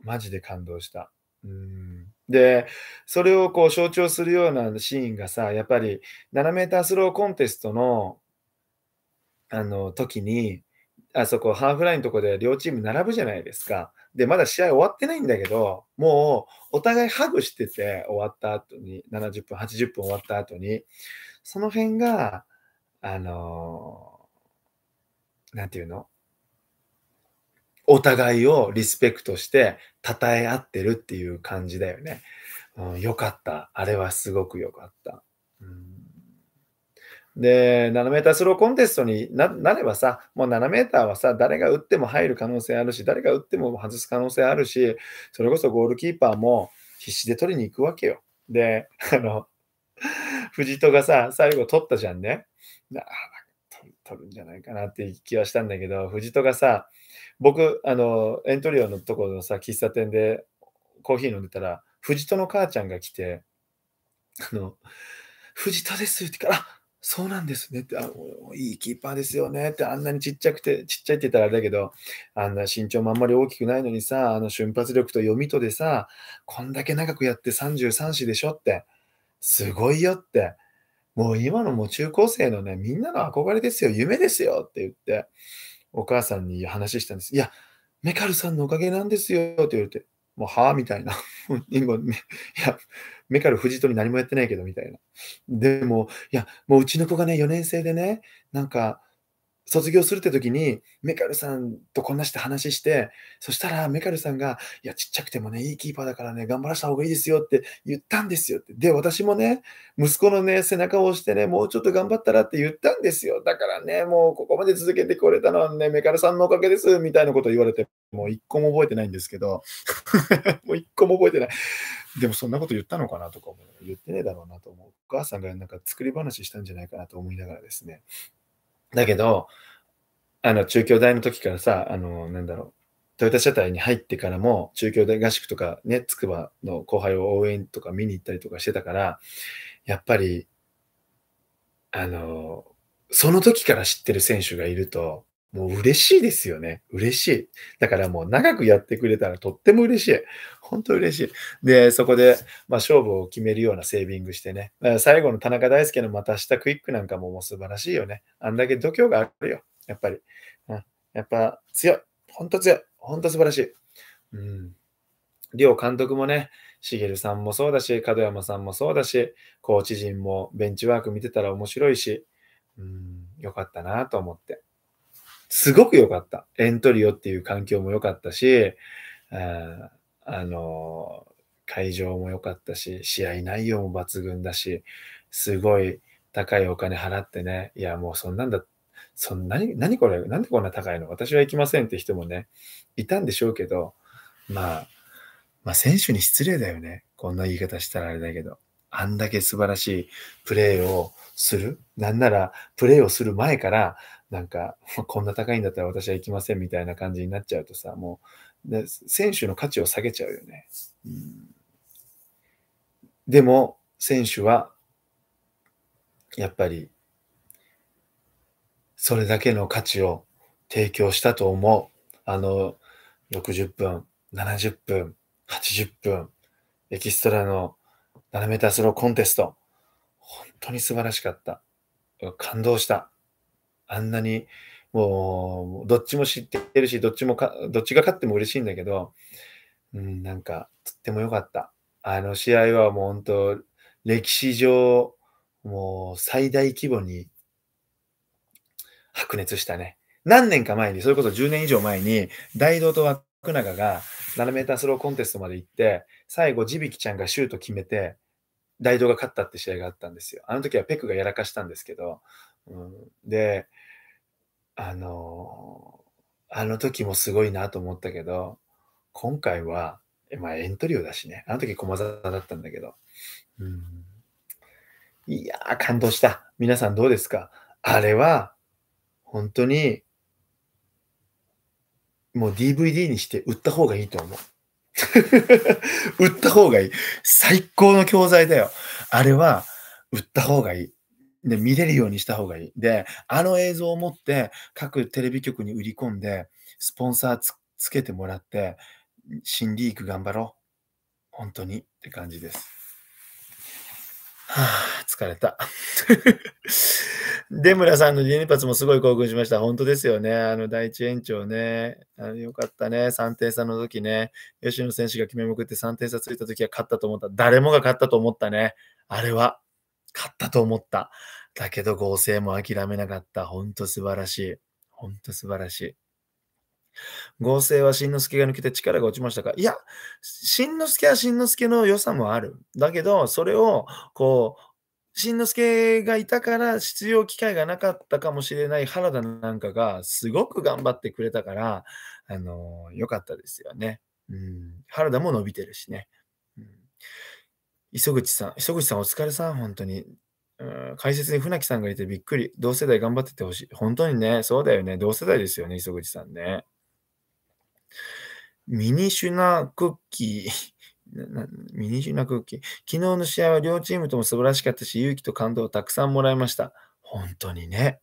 マジで感動した。うんで、それをこう象徴するようなシーンがさ、やっぱり7メータースローコンテストの、あの、時に、あそこハーフラインのとこで両チーム並ぶじゃないですか。で、まだ試合終わってないんだけど、もうお互いハグしてて、終わった後に、70分、80分終わった後に、その辺が、あのー、なんていうのお互いをリスペクトして称え合ってるっていう感じだよね。うん、よかった。あれはすごくよかった。うんで、7メータースローコンテストになればさ、もう7メーターはさ、誰が打っても入る可能性あるし、誰が打っても外す可能性あるし、それこそゴールキーパーも必死で取りに行くわけよ。で、あの、藤戸がさ、最後取ったじゃんね。あ取るんじゃないかなっていう気はしたんだけど、藤戸がさ、僕、あの、エントリオのところのさ、喫茶店でコーヒー飲んでたら、藤戸の母ちゃんが来て、あの、藤戸ですって言ったら、あそうなんですねって、あいいキーパーですよねって、あんなにちっちゃくて、ちっちゃいって言ったらあれだけど、あんな身長もあんまり大きくないのにさ、あの瞬発力と読みとでさ、こんだけ長くやって33子でしょって、すごいよって、もう今のもう中高生のね、みんなの憧れですよ、夢ですよって言って、お母さんに話したんです。いや、メカルさんのおかげなんですよって言われて、もう、はみたいな。今、ね、いや、目から藤戸に何もやってないけど、みたいな。でも、いや、もううちの子がね、4年生でね、なんか、卒業するって時に、メカルさんとこんなして話して、そしたらメカルさんが、いや、ちっちゃくてもね、いいキーパーだからね、頑張らした方がいいですよって言ったんですよって。で、私もね、息子のね、背中を押してね、もうちょっと頑張ったらって言ったんですよ。だからね、もうここまで続けてこれたのはね、メカルさんのおかげです、みたいなこと言われて、もう一個も覚えてないんですけど、もう一個も覚えてない。でもそんなこと言ったのかなとか思う。言ってねえだろうなと思う。お母さんがなんか作り話したんじゃないかなと思いながらですね。だけど、あの、中京大の時からさ、あの、なんだろう、トヨタ車体に入ってからも、中京大合宿とかね、つくばの後輩を応援とか見に行ったりとかしてたから、やっぱり、あの、その時から知ってる選手がいると、もう嬉しいですよね。嬉しい。だからもう長くやってくれたらとっても嬉しい。本当嬉しい。で、そこで、まあ、勝負を決めるようなセービングしてね。最後の田中大輔のまた下クイックなんかももう素晴らしいよね。あんだけ度胸があるよ。やっぱり。うん、やっぱ強い。本当強い。本当素晴らしい。うん。両監督もね、茂さんもそうだし、門山さんもそうだし、コーチ陣もベンチワーク見てたら面白いし、うん、よかったなと思って。すごく良かった。エントリオっていう環境も良かったし、ああの、会場も良かったし、試合内容も抜群だし、すごい高いお金払ってね、いや、もうそんなんだ、そんなに、何これ、なんでこんな高いの私は行きませんって人もね、いたんでしょうけど、まあ、まあ、選手に失礼だよね。こんな言い方したらあれだけど。あんだけ素晴らしいプレーをする。なんなら、プレーをする前から、なんか、こんな高いんだったら私は行きませんみたいな感じになっちゃうとさ、もう、選手の価値を下げちゃうよね。うん、でも、選手は、やっぱり、それだけの価値を提供したと思う。あの、60分、70分、80分、エキストラの7メータースローコンテスト。本当に素晴らしかった。感動した。あんなに、もう、どっちも知ってるし、どっちもか、どっちが勝っても嬉しいんだけど、うん、なんか、とっても良かった。あの試合はもう本当、歴史上、もう最大規模に白熱したね。何年か前に、それこそ10年以上前に、大道と涌永が7メータースローコンテストまで行って、最後、地引ちゃんがシュート決めて、大道が勝ったって試合があったんですよ。あの時はペクがやらかしたんですけど、うん、で、あの、あの時もすごいなと思ったけど、今回は、まあエントリオだしね、あの時駒沢だったんだけど、うん、いやー、感動した。皆さんどうですかあれは、本当に、もう DVD にして売った方がいいと思う。売った方がいい。最高の教材だよ。あれは、売った方がいい。で、見れるようにした方がいい。で、あの映像を持って各テレビ局に売り込んで、スポンサーつつけてもらって、新リーク頑張ろう。本当にって感じです。はあ、疲れた。出 村さんの12発もすごい興奮しました。本当ですよね。あの、第一延長ね。あのよかったね。3点差の時ね。吉野選手が決めまくって3点差ついた時は勝ったと思った。誰もが勝ったと思ったね。あれは。勝ったと思った。だけど合成も諦めなかった。ほんと素晴らしい。ほんと素晴らしい。合成はしんのすけが抜けて力が落ちましたかいや、しんのすけはしんのすけの良さもある。だけど、それを、こう、しんのすけがいたから必要機会がなかったかもしれない原田なんかがすごく頑張ってくれたから、あのー、かったですよね。うん。原田も伸びてるしね。うん磯口さん、磯口さんお疲れさん、本当に。解説に船木さんがいてびっくり。同世代頑張っててほしい。本当にね、そうだよね。同世代ですよね、磯口さんね。ミニシュナクッキー。ミニシュナクッキー。昨日の試合は両チームとも素晴らしかったし、勇気と感動をたくさんもらいました。本当にね。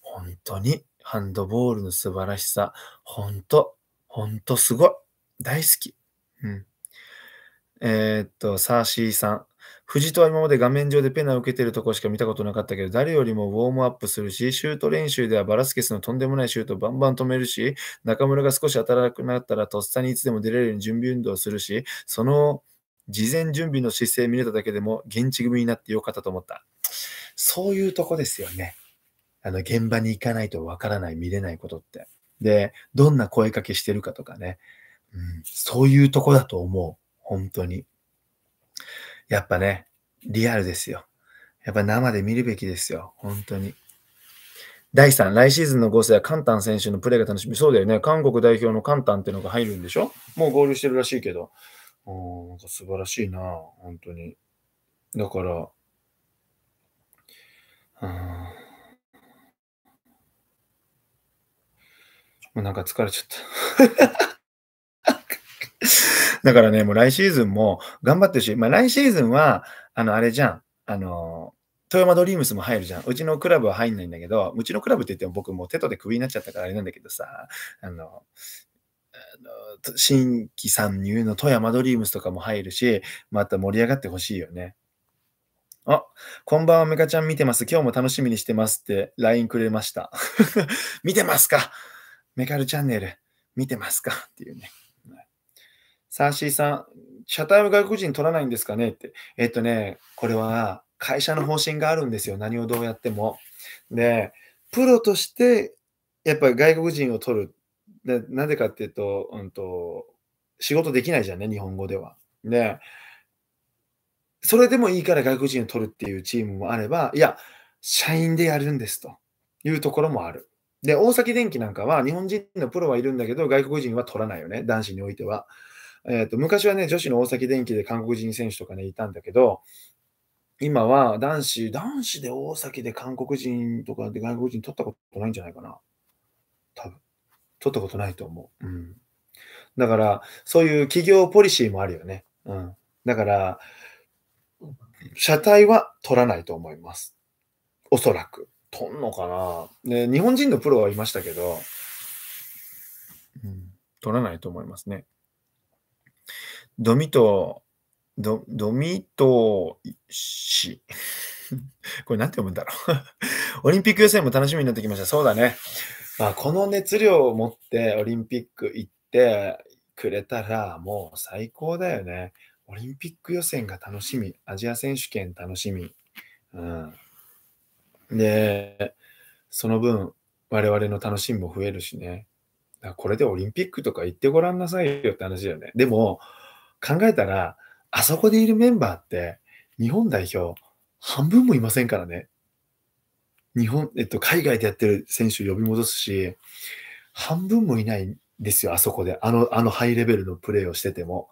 本当に。ハンドボールの素晴らしさ。本当。本当すごい。大好き。うん。えー、っと、サーシーさん。藤戸は今まで画面上でペナを受けているところしか見たことなかったけど、誰よりもウォームアップするし、シュート練習ではバラスケスのとんでもないシュートをバンバン止めるし、中村が少し当たらなくなったらとっさにいつでも出れるように準備運動をするし、その事前準備の姿勢見れただけでも現地組になってよかったと思った。そういうとこですよね。あの、現場に行かないとわからない、見れないことって。で、どんな声かけしてるかとかね。うん、そういうとこだと思う。本当に。やっぱね、リアルですよ。やっぱ生で見るべきですよ。本当に。第3、来シーズンの合成はカンタン選手のプレーが楽しみ。そうだよね。韓国代表のカンタンっていうのが入るんでしょもう合流してるらしいけど。うん、なんか素晴らしいな、本当に。だから、うん、もうなんか疲れちゃった。だからね、もう来シーズンも頑張ってほしい。まあ来シーズンは、あの、あれじゃん。あの、富山ドリームスも入るじゃん。うちのクラブは入んないんだけど、うちのクラブって言っても僕もうテトでクビになっちゃったからあれなんだけどさ、あの、あの新規参入の富山ドリームスとかも入るし、また盛り上がってほしいよね。あ、こんばんは、メカちゃん見てます。今日も楽しみにしてますって LINE くれました。見てますかメカルチャンネル見てますかっていうね。サーシーさん、社体は外国人取らないんですかねって。えっとね、これは会社の方針があるんですよ。何をどうやっても。で、プロとして、やっぱり外国人を取る。でなぜかっていうと、うんと、仕事できないじゃんね、日本語では。で、それでもいいから外国人を取るっていうチームもあれば、いや、社員でやるんですというところもある。で、大崎電機なんかは日本人のプロはいるんだけど、外国人は取らないよね、男子においては。えーと、昔はね、女子の大崎電機で韓国人選手とかね、いたんだけど、今は男子、男子で大崎で韓国人とかで外国人取ったことないんじゃないかな。多分。取ったことないと思う。うん。だから、そういう企業ポリシーもあるよね。うん。だから、車体は取らないと思います。おそらく。取んのかな、ね、日本人のプロはいましたけど、うん、取らないと思いますね。ドミト、ドドミト氏。これなんて読むんだろう オリンピック予選も楽しみになってきました。そうだね。まあ、この熱量を持ってオリンピック行ってくれたらもう最高だよね。オリンピック予選が楽しみ。アジア選手権楽しみ。うん、で、その分我々の楽しみも増えるしね。だこれでオリンピックとか行ってごらんなさいよって話だよね。でも、考えたら、あそこでいるメンバーって、日本代表、半分もいませんからね。日本、えっと、海外でやってる選手呼び戻すし、半分もいないんですよ、あそこで。あの、あのハイレベルのプレーをしてても。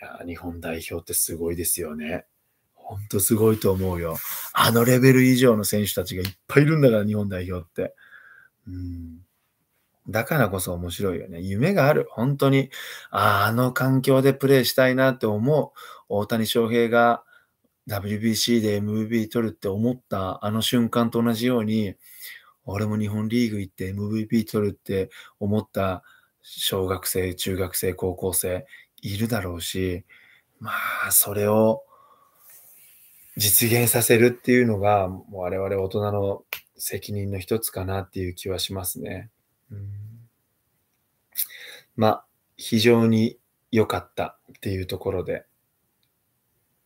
いや、日本代表ってすごいですよね。ほんとすごいと思うよ。あのレベル以上の選手たちがいっぱいいるんだから、日本代表って。うん。だからこそ面白いよね。夢がある。本当に、あの環境でプレーしたいなって思う。大谷翔平が WBC で MVP 取るって思ったあの瞬間と同じように、俺も日本リーグ行って MVP 取るって思った小学生、中学生、高校生いるだろうし、まあ、それを実現させるっていうのが、我々大人の責任の一つかなっていう気はしますね。うん、まあ、非常に良かったっていうところで、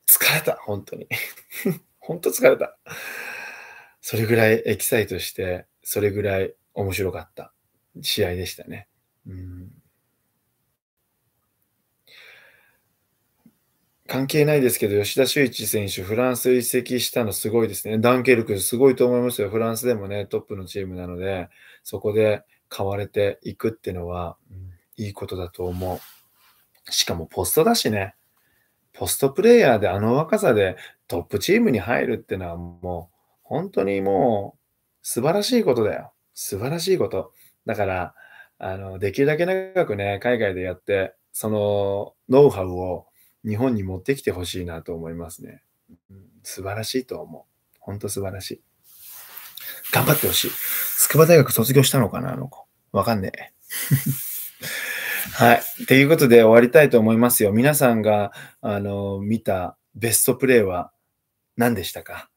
疲れた、本当に。本当疲れた。それぐらいエキサイトして、それぐらい面白かった試合でしたね。うん関係ないですけど、吉田修一選手、フランス移籍したのすごいですね。ダンケルク、すごいと思いますよ。フランスでもね、トップのチームなので、そこで買われていくっていうのは、うん、いいことだと思う。しかもポストだしね。ポストプレイヤーであの若さでトップチームに入るってのはもう本当にもう素晴らしいことだよ。素晴らしいこと。だから、あの、できるだけ長くね、海外でやって、そのノウハウを日本に持ってきてほしいなと思いますね。素晴らしいと思う。本当素晴らしい。頑張ってほしい。筑波大学卒業したのかな、あの子。わかんねえ。はい。ということで終わりたいと思いますよ。皆さんが、あの、見たベストプレーは何でしたか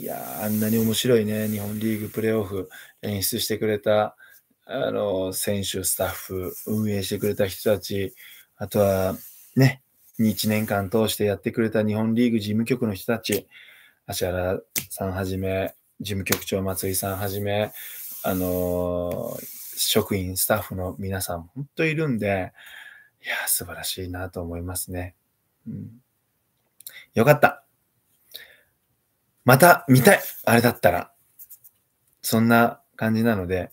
いやあんなに面白いね、日本リーグプレーオフ演出してくれた、あの、選手、スタッフ、運営してくれた人たち、あとは、ね、1年間通してやってくれた日本リーグ事務局の人たち、芦原さんはじめ、事務局長松井さんはじめ、あの職員、スタッフの皆さん、本当いるんで、いや、素晴らしいなと思いますね。うん、よかった。また見たいあれだったら。そんな感じなので、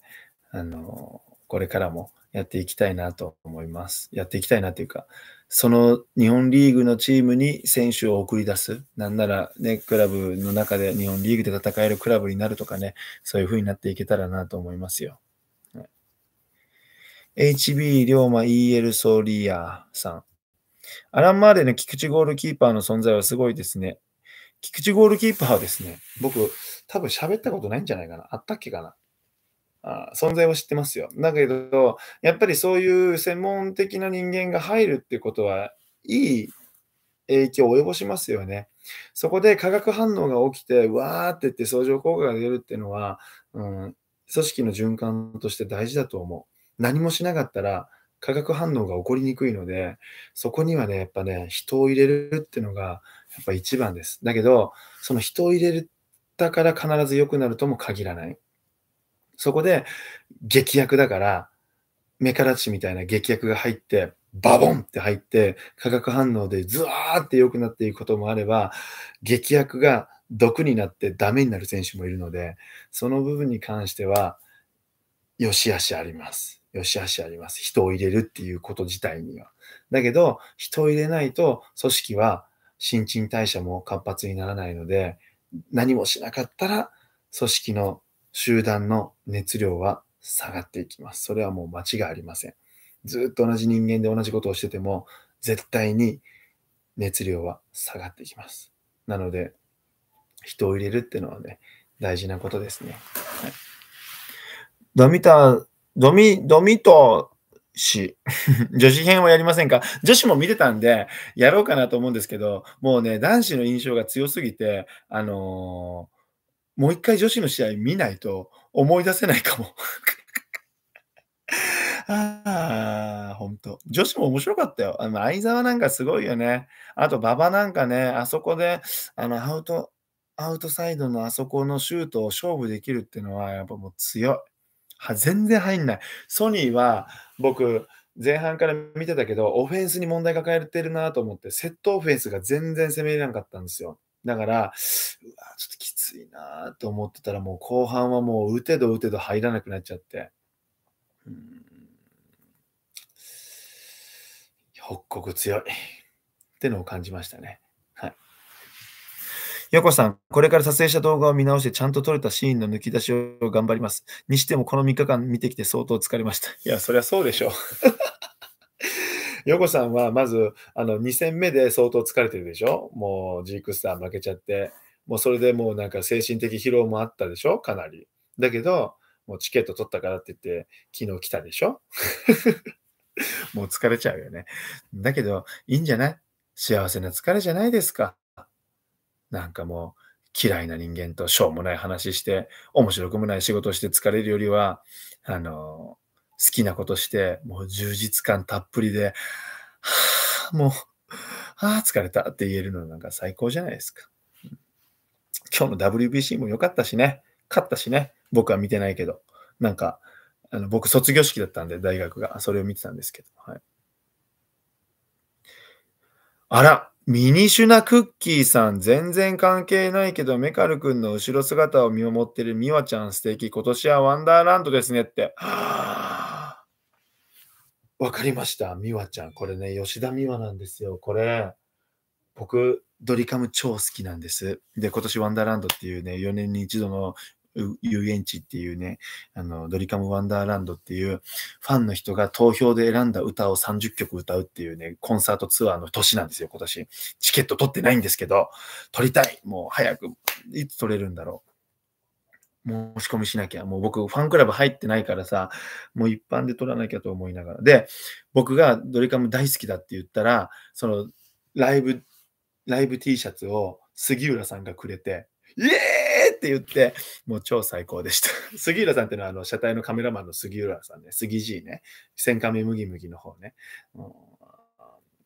あのこれからもやっていきたいなと思います。やっていきたいなというか、その日本リーグのチームに選手を送り出す。なんならね、クラブの中で日本リーグで戦えるクラブになるとかね、そういう風になっていけたらなと思いますよ。はい、HB 龍馬 EL ソーリアさん。アラン・マーレの菊池ゴールキーパーの存在はすごいですね。菊池ゴールキーパーはですね、僕、多分喋ったことないんじゃないかな。あったっけかな。あ存在を知ってますよ。だけど、やっぱりそういう専門的な人間が入るってことは、いい影響を及ぼしますよね。そこで化学反応が起きて、わーって言って相乗効果が出るっていうのは、うん、組織の循環として大事だと思う。何もしなかったら、化学反応が起こりにくいので、そこにはね、やっぱね、人を入れるっていうのが、やっぱ一番です。だけど、その人を入れたから必ず良くなるとも限らない。そこで劇薬だから、目から血みたいな劇薬が入って、バボンって入って、化学反応でズワーって良くなっていくこともあれば、劇薬が毒になってダメになる選手もいるので、その部分に関しては、良し悪しあります。良し悪しあります。人を入れるっていうこと自体には。だけど、人を入れないと組織は新陳代謝も活発にならないので、何もしなかったら組織の集団の熱量は下がっていきます。それはもう間違いありません。ずっと同じ人間で同じことをしてても、絶対に熱量は下がっていきます。なので、人を入れるっていうのはね、大事なことですね。はい、ドミタ、ドミ、ドミトし、女子編をやりませんか女子も見てたんで、やろうかなと思うんですけど、もうね、男子の印象が強すぎて、あのもう一回女子の試合見ないと思い出せないかも ああ、本当。女子も面白かったよ。あの、相沢なんかすごいよね。あと、馬場なんかね、あそこで、あの、アウト、アウトサイドのあそこのシュートを勝負できるっていうのは、やっぱもう強い。は、全然入んない。ソニーは、僕、前半から見てたけど、オフェンスに問題抱えてるなと思って、セットオフェンスが全然攻めれなかったんですよ。だから、うわ、ちょっときつついなと思ってたら、もう後半はもう打てど打てど入らなくなっちゃって。うん北国強い。ってのを感じましたね。はい。ヨコさん、これから撮影した動画を見直してちゃんと撮れたシーンの抜き出しを頑張ります。にしてもこの3日間見てきて相当疲れました。いや、そりゃそうでしょう。ヨ コさんはまずあの2戦目で相当疲れてるでしょもうジークスター負けちゃって、もうそれでもうなんか精神的疲労もあったでしょかなり。だけど、もうチケット取ったからって言って、昨日来たでしょ もう疲れちゃうよね。だけど、いいんじゃない幸せな疲れじゃないですか。なんかもう、嫌いな人間としょうもない話して、面白くもない仕事して疲れるよりは、あの、好きなことして、もう充実感たっぷりで、はあ、もう、ああ、疲れたって言えるのなんか最高じゃないですか。今日の WBC も良かったしね、勝ったしね、僕は見てないけど、なんか、あの僕、卒業式だったんで、大学が、それを見てたんですけど、はい、あら、ミニシュナクッキーさん、全然関係ないけど、メカル君の後ろ姿を見守ってるミワちゃん、素敵今年はワンダーランドですねって。はわかりました、ミワちゃん。これね、吉田美和なんですよ。これ、僕、ドリカム超好きなんです。で、今年ワンダーランドっていうね、4年に一度の遊園地っていうね、あの、ドリカムワンダーランドっていう、ファンの人が投票で選んだ歌を30曲歌うっていうね、コンサートツアーの年なんですよ、今年。チケット取ってないんですけど、取りたいもう早く、いつ取れるんだろう。申し込みしなきゃ。もう僕、ファンクラブ入ってないからさ、もう一般で取らなきゃと思いながら。で、僕がドリカム大好きだって言ったら、その、ライブライブ T シャツを杉浦さんがくれて、イエーって言って、もう超最高でした。杉浦さんっていうのは、あの、車体のカメラマンの杉浦さんね、杉 G ね、千亀麦麦の方ね。うん、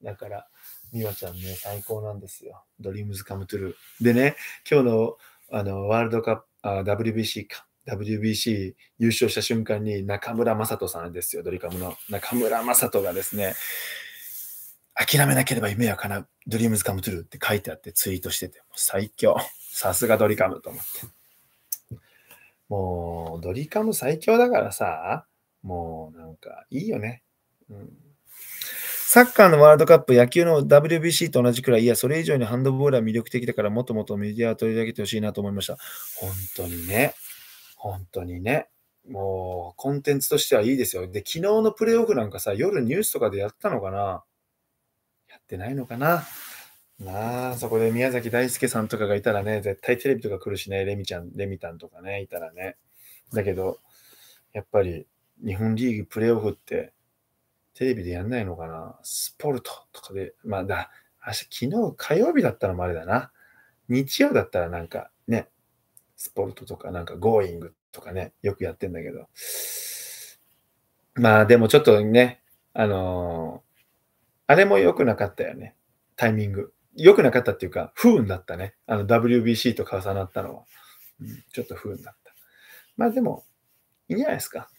だから、美和ちゃんね、最高なんですよ。ドリームズカムトゥルー。でね、今日のあのワールドカップ、あ WBC か。WBC 優勝した瞬間に中村雅人さんですよ、ドリカムの。中村雅人がですね、諦めなければ夢は叶う。ドリームズカムトゥルーって書いてあってツイートしてて、もう最強。さすがドリカムと思って。もう、ドリカム最強だからさ、もうなんかいいよね。うんサッカーのワールドカップ、野球の WBC と同じくらい、いや、それ以上にハンドボールは魅力的だから、もっともっとメディアを取り上げてほしいなと思いました。本当にね。本当にね。もう、コンテンツとしてはいいですよ。で、昨日のプレーオフなんかさ、夜ニュースとかでやったのかなやってないのかな。なあ、そこで宮崎大輔さんとかがいたらね、絶対テレビとか来るしね、レミちゃん、レミたんとかね、いたらね。だけど、やっぱり日本リーグプレーオフってテレビでやんないのかな。スポルトとかで、まあだ、明日、昨日火曜日だったのもあれだな。日曜だったらなんかね、スポルトとかなんか Going とかね、よくやってんだけど。まあでもちょっとね、あのあれも良くなかったよね。タイミング。良くなかったっていうか、不運だったね。あの WBC と重なったのは、うん。ちょっと不運だった。まあでも、いいんじゃないですか。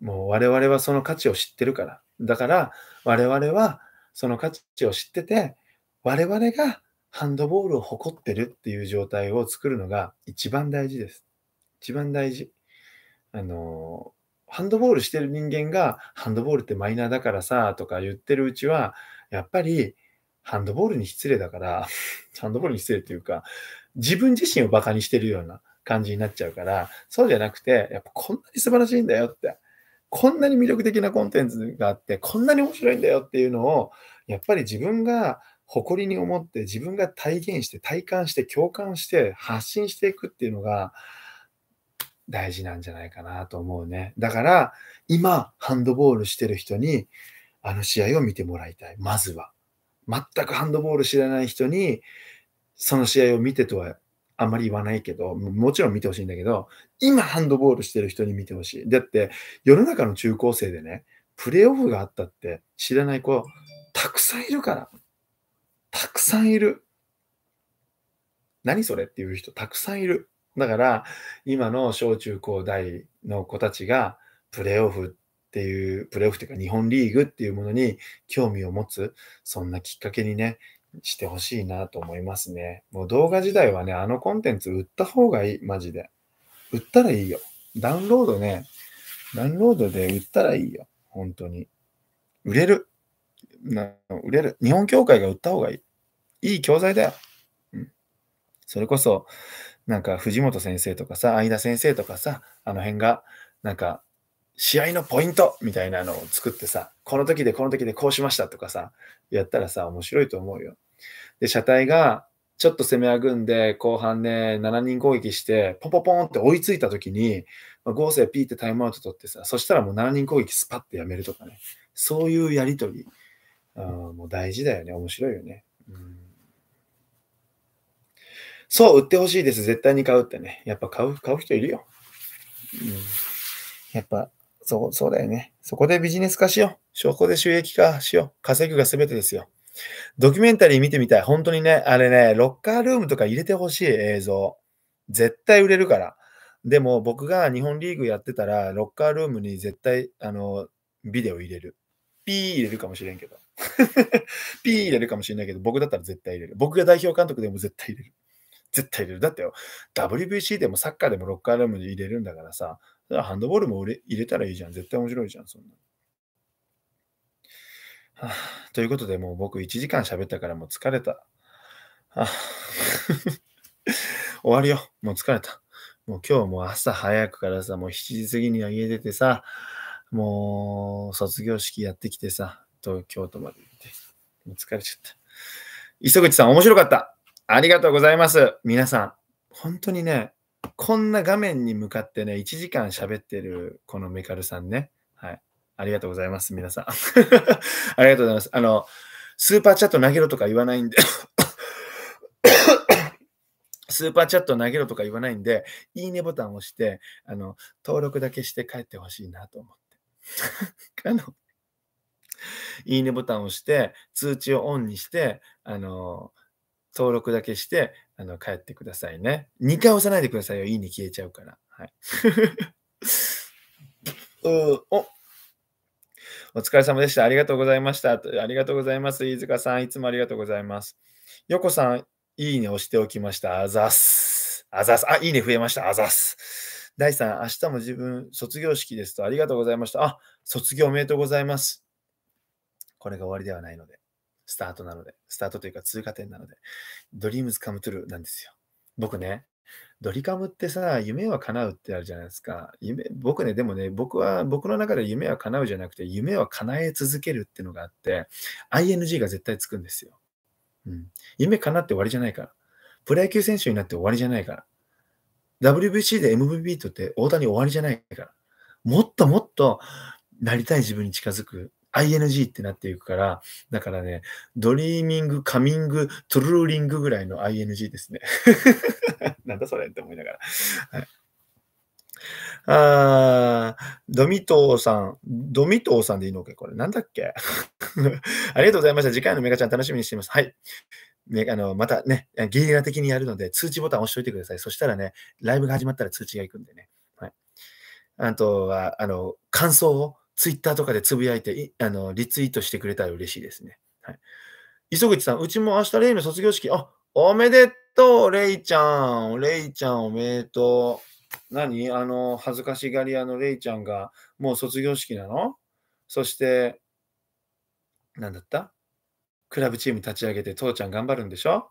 もう我々はその価値を知ってるから。だから我々はその価値を知ってて、我々がハンドボールを誇ってるっていう状態を作るのが一番大事です。一番大事。あの、ハンドボールしてる人間が、ハンドボールってマイナーだからさ、とか言ってるうちは、やっぱり、ハンドボールに失礼だから、ハンドボールに失礼というか、自分自身をバカにしてるような感じになっちゃうから、そうじゃなくて、やっぱこんなに素晴らしいんだよって、こんなに魅力的なコンテンツがあって、こんなに面白いんだよっていうのを、やっぱり自分が誇りに思って、自分が体現して、体感して、共感して、発信していくっていうのが、大事なんじゃないかなと思うね。だから、今、ハンドボールしてる人に、あの試合を見てもらいたい。まずは。全くハンドボール知らない人に、その試合を見てとはあんまり言わないけど、もちろん見てほしいんだけど、今ハンドボールしてる人に見てほしい。だって、世の中の中高生でね、プレーオフがあったって知らない子、たくさんいるから。たくさんいる。何それっていう人、たくさんいる。だから、今の小中高大の子たちが、プレーオフっていう、プレーオフっていうか、日本リーグっていうものに興味を持つ、そんなきっかけにね、してほしいなと思いますね。もう動画自体はね、あのコンテンツ売った方がいい、マジで。売ったらいいよ。ダウンロードね、ダウンロードで売ったらいいよ。本当に。売れる。な売れる。日本協会が売った方がいい。いい教材だよ。うん、それこそ、なんか藤本先生とかさ、相田先生とかさ、あの辺が、なんか、試合のポイントみたいなのを作ってさ、この時でこの時でこうしましたとかさ、やったらさ、面白いと思うよ。で、車体がちょっと攻めあぐんで、後半ね、7人攻撃して、ポンポポンって追いついた時に、まあ、合成ピーってタイムアウト取ってさ、そしたらもう7人攻撃スパッてやめるとかね、そういうやりとり、うん、もう大事だよね、面白いよね。うんそう、売ってほしいです。絶対に買うってね。やっぱ買う、買う人いるよ。うん。やっぱ、そう、そうだよね。そこでビジネス化しよう。証拠で収益化しよう。稼ぐが全てですよ。ドキュメンタリー見てみたい。本当にね、あれね、ロッカールームとか入れてほしい映像。絶対売れるから。でも僕が日本リーグやってたら、ロッカールームに絶対、あの、ビデオ入れる。ピー入れるかもしれんけど。ピー入れるかもしれないけど、僕だったら絶対入れる。僕が代表監督でも絶対入れる。絶対入れる。だってよ、WBC でもサッカーでもロッカールームで入れるんだからさ、らハンドボールも入れたらいいじゃん。絶対面白いじゃん、そんな。はあ、ということで、もう僕1時間喋ったからもう疲れた。はあ、終わるよ。もう疲れた。もう今日も朝早くからさ、もう7時過ぎには家出てさ、もう卒業式やってきてさ、東京都まで行って、もう疲れちゃった。磯口さん、面白かったありがとうございます。皆さん、本当にね、こんな画面に向かってね、1時間喋ってるこのメカルさんね。はい。ありがとうございます、皆さん。ありがとうございます。あの、スーパーチャット投げろとか言わないんで スーパーチャット投げろとか言わないんで、いいねボタンを押して、あの、登録だけして帰ってほしいなと思って。あの、いいねボタンを押して、通知をオンにして、あの、登録だけして、あの、帰ってくださいね。2回押さないでくださいよ。いいに消えちゃうから。はい。うおお疲れ様でした。ありがとうございました。ありがとうございます。飯塚さん、いつもありがとうございます。よこさん、いいね押しておきました。あざす。あざす。あ、いいね増えました。あざす。第3、明日も自分、卒業式ですと。ありがとうございました。あ、卒業おめでとうございます。これが終わりではないので。スタートなので、スタートというか通過点なので、ドリームズカムトゥルーなんですよ。僕ね、ドリカムってさ、夢は叶うってあるじゃないですか。夢、僕ね、でもね、僕は、僕の中で夢は叶うじゃなくて、夢は叶え続けるっていうのがあって、ING が絶対つくんですよ。うん。夢叶って終わりじゃないから。プロ野球選手になって終わりじゃないから。WBC で MVP とって大谷終わりじゃないから。もっともっとなりたい自分に近づく ing ってなっていくから、だからね、ドリーミング、カミング、トゥルーリングぐらいの ing ですね。なんだそれって思いながら。はい、あドミトーさん、ドミトーさんでいいのかこれ。なんだっけ ありがとうございました。次回のメガちゃん楽しみにしています。はい。ね、あのまたね、ゲリラ的にやるので、通知ボタン押しておいてください。そしたらね、ライブが始まったら通知がいくんでね。はい。あとは、あの、感想をツイッターとかでつぶやいてあの、リツイートしてくれたら嬉しいですね。はい、磯口さん、うちも明日レイの卒業式、あおめでとう、レイちゃん、レイちゃんおめでとう。何あの、恥ずかしがり屋のレイちゃんが、もう卒業式なのそして、何だったクラブチーム立ち上げて父ちゃん頑張るんでしょ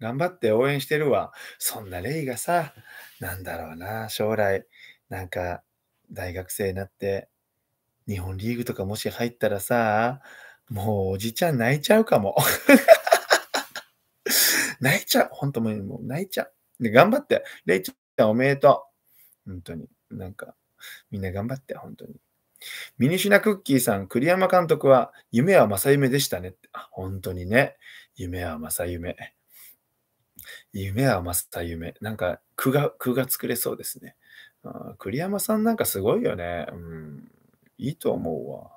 頑張って応援してるわ。そんなレイがさ、なんだろうな、将来、なんか大学生になって日本リーグとかもし入ったらさ、もうおじちゃん泣いちゃうかも。泣いちゃう。本当もう泣いちゃう。で、頑張って。レイちゃんおめでとう。本当に。なんか、みんな頑張って、本当に。ミニシュナクッキーさん、栗山監督は、夢は正夢でしたねって。あ、本当にね。夢は正夢。夢はま正夢。なんか、句が、句が作れそうですね。栗山さんなんかすごいよね。うん。いいと思うわ。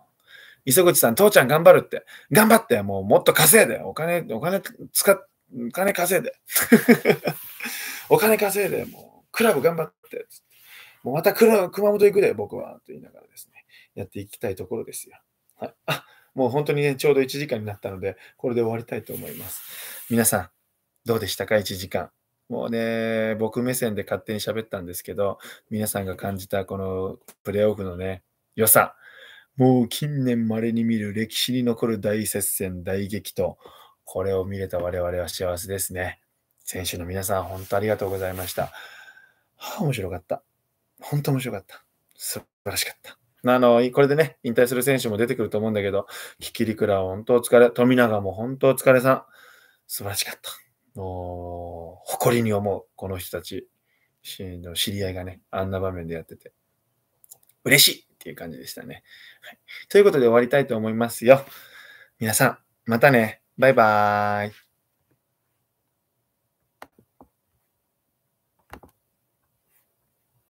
磯口さん、父ちゃん頑張るって。頑張って、もうもっと稼いで。お金、お金使っ、お金稼いで。お金稼いで、もう、クラブ頑張って。もうまた熊本行くで、僕は。と言いながらですね、やっていきたいところですよ。はい。あ、もう本当にね、ちょうど1時間になったので、これで終わりたいと思います。皆さん、どうでしたか ?1 時間。もうね、僕目線で勝手に喋ったんですけど、皆さんが感じたこのプレーオフのね、良さ。もう近年まれに見る歴史に残る大接戦、大激闘。これを見れた我々は幸せですね。選手の皆さん、本当ありがとうございました。はあ、面白かった。本当面白かった。素晴らしかった。あの、これでね、引退する選手も出てくると思うんだけど、キキリクラは本当お疲れ、富永も本当お疲れさん。素晴らしかった。もう、誇りに思う、この人たち。の知り合いがね、あんな場面でやってて。嬉しいっていう感じでしたね。はい、ということで終わりたいと思いますよ。皆さん、またね。バイバーイ。